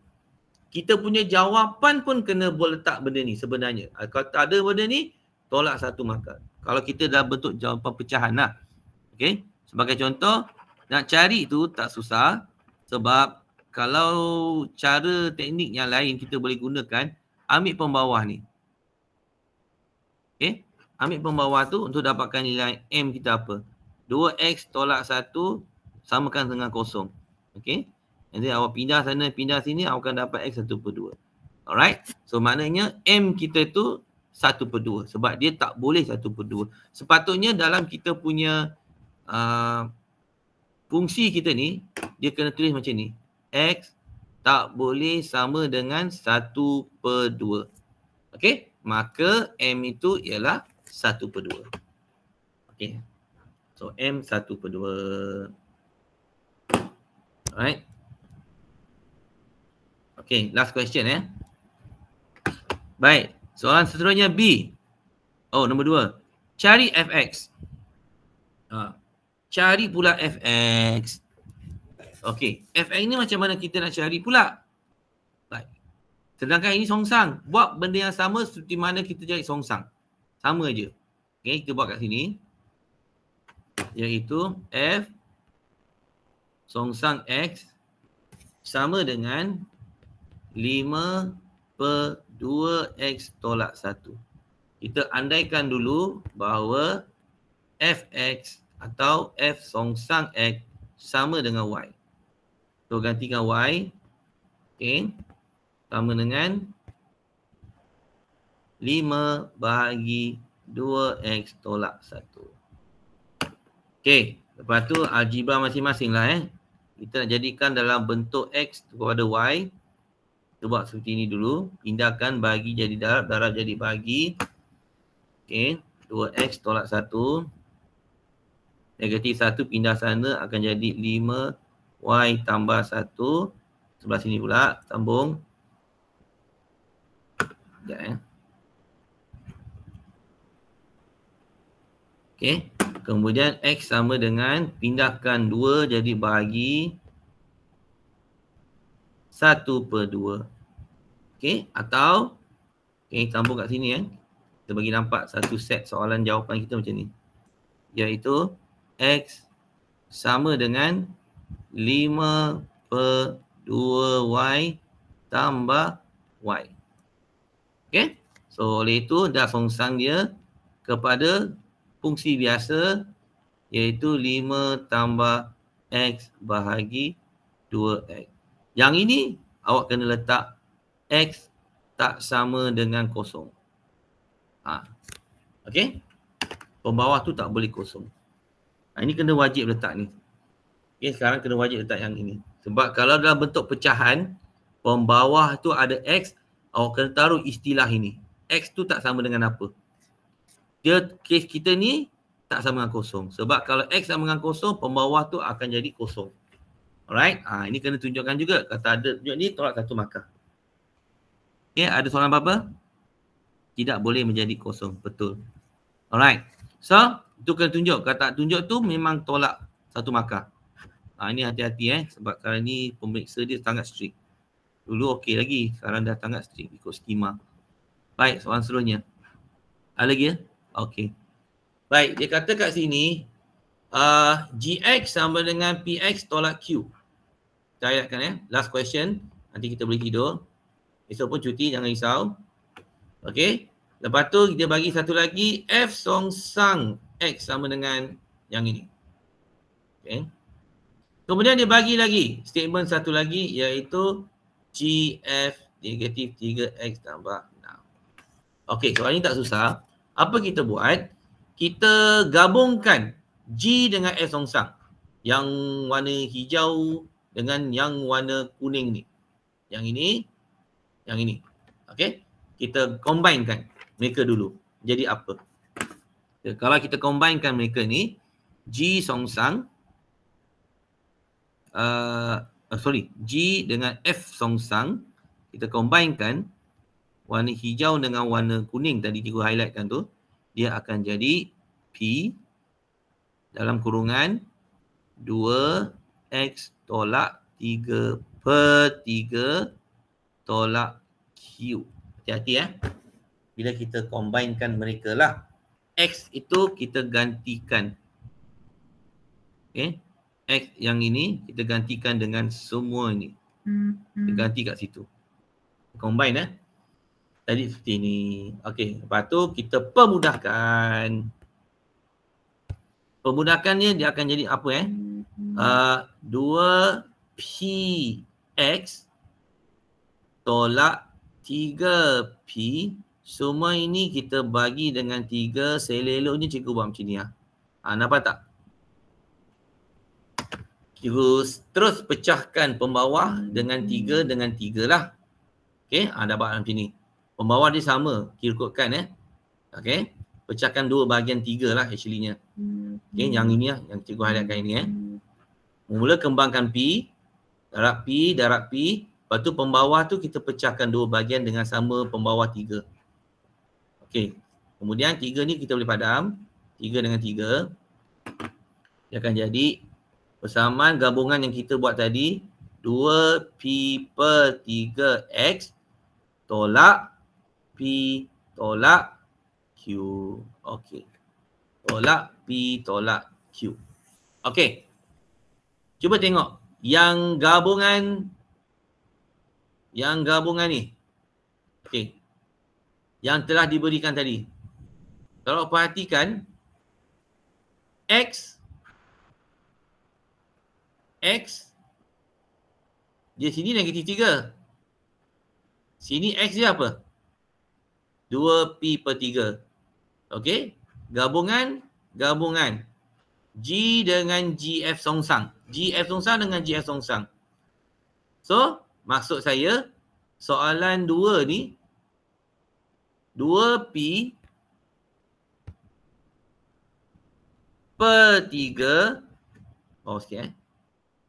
Kita punya jawapan pun kena boleh letak benda ni sebenarnya. Kalau tak ada benda ni, tolak satu maka Kalau kita dah bentuk jawapan pecahan lah. Okay. Sebagai contoh, nak cari tu tak susah sebab kalau cara teknik yang lain kita boleh gunakan, ambil pembawah ni. Okay. Ambil pembawah tu untuk dapatkan nilai M kita apa. 2X tolak 1 samakan dengan kosong. Okay. Nanti awak pindah sana, pindah sini, awak akan dapat X 1 per 2. Alright. So maknanya M kita tu satu per dua sebab dia tak boleh satu per dua sepatutnya dalam kita punya uh, fungsi kita ni dia kena tulis macam ni X tak boleh sama dengan satu per dua ok maka M itu ialah satu per dua ok so M satu per dua alright ok last question eh baik Soalan seterusnya B. Oh, nombor dua. Cari FX. Ha. Cari pula FX. Okey. FX ni macam mana kita nak cari pula? Baik. Sedangkan ini songsang. Buat benda yang sama seperti mana kita cari songsang. Sama je. Okay, kita buat kat sini. Iaitu F songsang X sama dengan 5 per 2x tolak 1. Kita andaikan dulu bahawa fx atau f songsang x sama dengan y. So gantikan y. Okay. Sama dengan 5 bahagi 2x tolak 1. Okay. Lepas tu algebra masing-masing lah eh. Kita nak jadikan dalam bentuk x kepada y. Kita buat seperti ini dulu. Pindahkan bagi jadi darab, darab jadi bagi. Okey. 2x tolak 1. Negatif 1 pindah sana akan jadi 5y tambah 1. Sebelah sini pula. Sambung. Sekejap ya. Eh. Okey. Kemudian X sama dengan pindahkan 2 jadi bagi 1 per 2. Okay, atau okey, sambung kat sini eh. Kita bagi nampak satu set soalan jawapan kita macam ni. Iaitu X sama dengan 5 per 2Y tambah Y. Okay, so oleh itu dah fungsang dia kepada fungsi biasa iaitu 5 tambah X bahagi 2X. Yang ini awak kena letak X tak sama dengan kosong. Ha. Okey? Pembawah tu tak boleh kosong. Ha, ini kena wajib letak ni. Okey, sekarang kena wajib letak yang ini. Sebab kalau dalam bentuk pecahan, pembawah tu ada X, awak oh, kena taruh istilah ini. X tu tak sama dengan apa? Dia, kes kita ni tak sama dengan kosong. Sebab kalau X sama dengan kosong, pembawah tu akan jadi kosong. Alright, ha, ini kena tunjukkan juga. Kata ada tunjuk ni, tolak satu markah. Okay, ya, ada soalan apa-apa? Tidak boleh menjadi kosong. Betul. Alright. So, itu kena tunjuk. Kalau tak tunjuk tu memang tolak satu maka. Ha, ini hati-hati eh. Sebab kali ni pemeriksa dia sangat strict. Dulu okey lagi. Sekarang dah sangat strict ikut skema. Baik, soalan seluruhnya. Ada lagi ya? Okey. Baik, dia kata kat sini uh, GX sama dengan PX tolak Q. Saya ayatkan ya. Eh. Last question. Nanti kita boleh tidur. Esok pun cuti jangan risau. Okey. Lepas tu kita bagi satu lagi F song sang X sama dengan yang ini. Okey. Kemudian dia bagi lagi statement satu lagi iaitu GF negatif 3X tambah 6. Okey, soalan ini tak susah. Apa kita buat? Kita gabungkan G dengan F song sang. Yang warna hijau dengan yang warna kuning ni. Yang ini yang ini. okay? Kita combinekan mereka dulu. Jadi apa? Ya, kalau kita combinekan mereka ni G Song Sang uh, oh, sorry, G dengan F Song Sang kita combinekan warna hijau dengan warna kuning tadi cikgu highlightkan tu dia akan jadi P dalam kurungan 2 X tolak 3 per 3 tolak Q. Hati-hati eh. Bila kita combinekan mereka lah. X itu kita gantikan. Okay. X yang ini kita gantikan dengan semua ini. Hmm. hmm. Kita ganti kat situ. Combine eh. Tadi seperti ini. Okay. Lepas tu kita pemudahkan. Pemudahkan ni dia akan jadi apa eh? Hmm. Uh, 2 PX tolak 3P semua ini kita bagi dengan 3 seleloknya cikgu buat macam ni lah. Ha, nampak tak? Cikgu terus pecahkan pembawah dengan 3 dengan 3 lah. Okay, ha, dapat macam ni. Pembawah dia sama, kirkutkan eh. Okay, pecahkan dua bahagian 3 lah actually-nya. Okay, yang ini lah yang cikgu hadiahkan ini eh. Mula kembangkan P, darab P, darab P, Lepas tu pembawah tu kita pecahkan dua bahagian dengan sama pembawah tiga. Okey. Kemudian tiga ni kita boleh padam. Tiga dengan tiga. Dia akan jadi persamaan gabungan yang kita buat tadi. 2P per 3X tolak P tolak Q. Okey. Tolak P tolak Q. Okey. Cuba tengok. Yang gabungan yang gabungan ni. Okey. Yang telah diberikan tadi. Kalau perhatikan x x dia sini negatif 3. Sini x dia apa? 2p per 3. Okey. Gabungan gabungan g dengan gf songsang. gf songsang dengan gf songsang. So, Maksud saya soalan 2 ni 2P per 3 oh sikit eh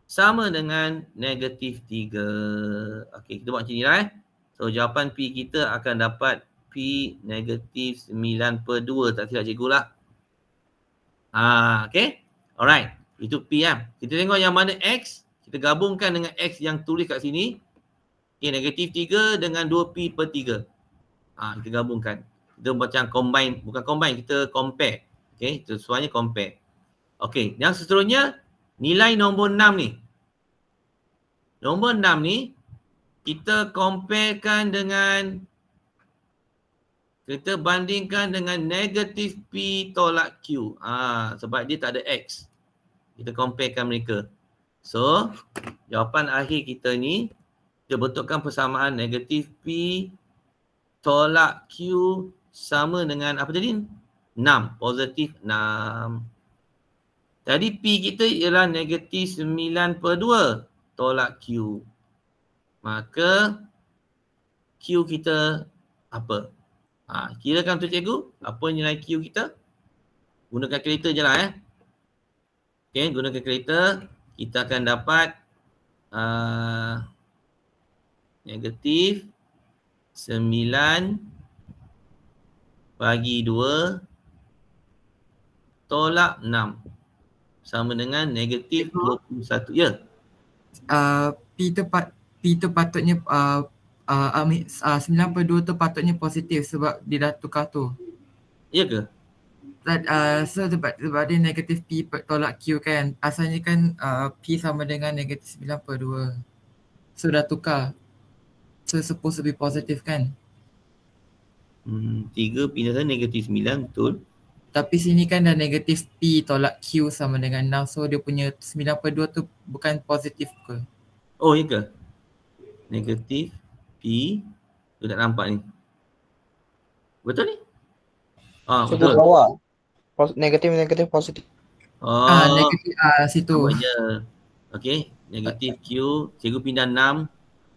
sama dengan negatif 3 Okay, kita buat macam ni lah eh so jawapan P kita akan dapat P negatif 9 per 2 tak silap cikgu lah Ah, ha, okay. alright itu P kan kita tengok yang mana X kita gabungkan dengan X yang tulis kat sini A negatif 3 dengan 2P per 3. Ha, ah, kita gabungkan. Kita macam combine. Bukan combine. Kita compare. Okay. Itu sebabnya compare. Okay. Yang seterusnya nilai nombor 6 ni. Nombor 6 ni kita comparekan dengan kita bandingkan dengan negatif P tolak Q. Ha, sebab dia tak ada X. Kita comparekan mereka. So, jawapan akhir kita ni kita bentukkan persamaan negatif P tolak Q sama dengan apa tadi? 6. Positif 6. Tadi P kita ialah negatif 9 per 2 tolak Q. Maka Q kita apa? Ha, kirakan tu cikgu. Apa nilai Q kita? Gunakan kereta je lah eh. Okay, gunakan kereta. Kita akan dapat uh, negatif 9 bagi 2 tolak 6 sama dengan negatif 21. Ya. Yeah. Uh, P tepat P tu patutnya uh, uh, uh, 9 per 2 tu patutnya positif sebab dia dah tukar tu. Ya ke? uh, so sebab, sebab dia negatif P per, tolak Q kan. Asalnya kan uh, P sama dengan negatif 9 per 2. So dah tukar. So supposed to be positive kan? Hmm, tiga pindahkan negatif sembilan betul. Tapi sini kan dah negatif P tolak Q sama dengan enam, So dia punya sembilan per dua tu bukan positif ke? Oh iya ke? Negatif P. Tu tak nampak ni. Betul ni? Ah, so betul. negatif negatif positif. Oh. Ah, negatif ah, situ. Okey, negatif Q, cikgu pindah enam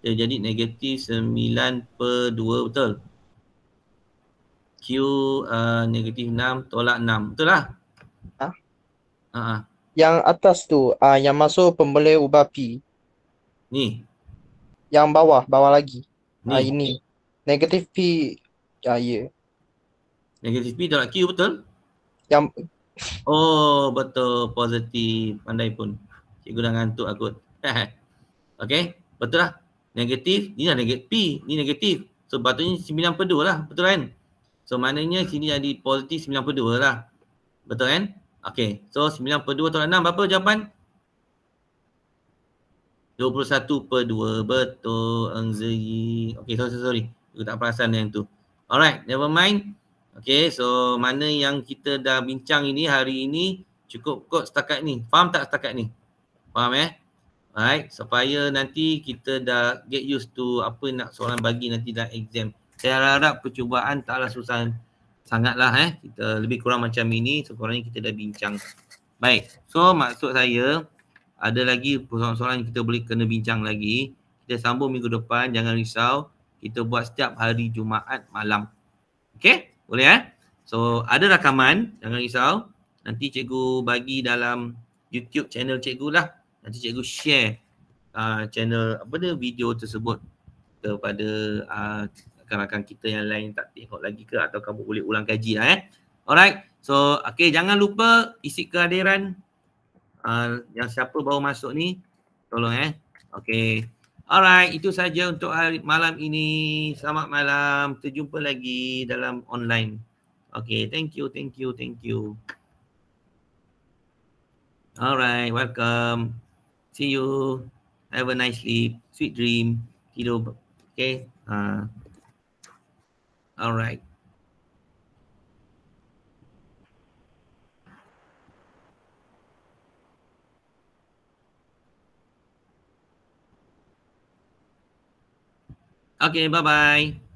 dia jadi negatif 9 per 2 betul Q uh, negatif uh, 6 tolak 6 betul lah ha? Uh-huh. yang atas tu uh, yang masuk pemboleh ubah P ni yang bawah bawah lagi ni. Uh, ini negatif P ya uh, ya. yeah. negatif P tolak Q betul yang oh betul positif pandai pun cikgu dah ngantuk aku Okey, betul lah negatif, ni lah negatif, P, ni negatif. So patutnya 92 lah, betul kan? So maknanya sini jadi positif 92 lah. Betul kan? Okay, so 9 per 2 tolak 6, berapa jawapan? 21 per 2, betul, Angzi. Okay, sorry, sorry, Aku tak perasan yang tu. Alright, never mind. Okay, so mana yang kita dah bincang ini hari ini cukup kot setakat ni. Faham tak setakat ni? Faham eh? Alright, supaya nanti kita dah get used to apa nak soalan bagi nanti dalam exam. Saya harap percubaan taklah susah sangatlah eh. Kita lebih kurang macam ini, sekurang-kurangnya kita dah bincang. Baik, so maksud saya ada lagi soalan-soalan kita boleh kena bincang lagi. Kita sambung minggu depan, jangan risau. Kita buat setiap hari Jumaat malam. Okay, boleh eh? So, ada rakaman, jangan risau. Nanti cikgu bagi dalam YouTube channel cikgu lah nanti cikgu share uh, channel apa ni video tersebut kepada uh, rakan-rakan uh, kita yang lain tak tengok lagi ke atau kamu boleh ulang kaji lah eh. Alright. So okay jangan lupa isi kehadiran uh, yang siapa baru masuk ni tolong eh. Okay. Alright, itu saja untuk hari malam ini. Selamat malam. jumpa lagi dalam online. Okay, thank you, thank you, thank you. Alright, welcome. See you. Have a nice sleep. Sweet dream. Kido. Okay. Uh, all right. Okay, bye-bye.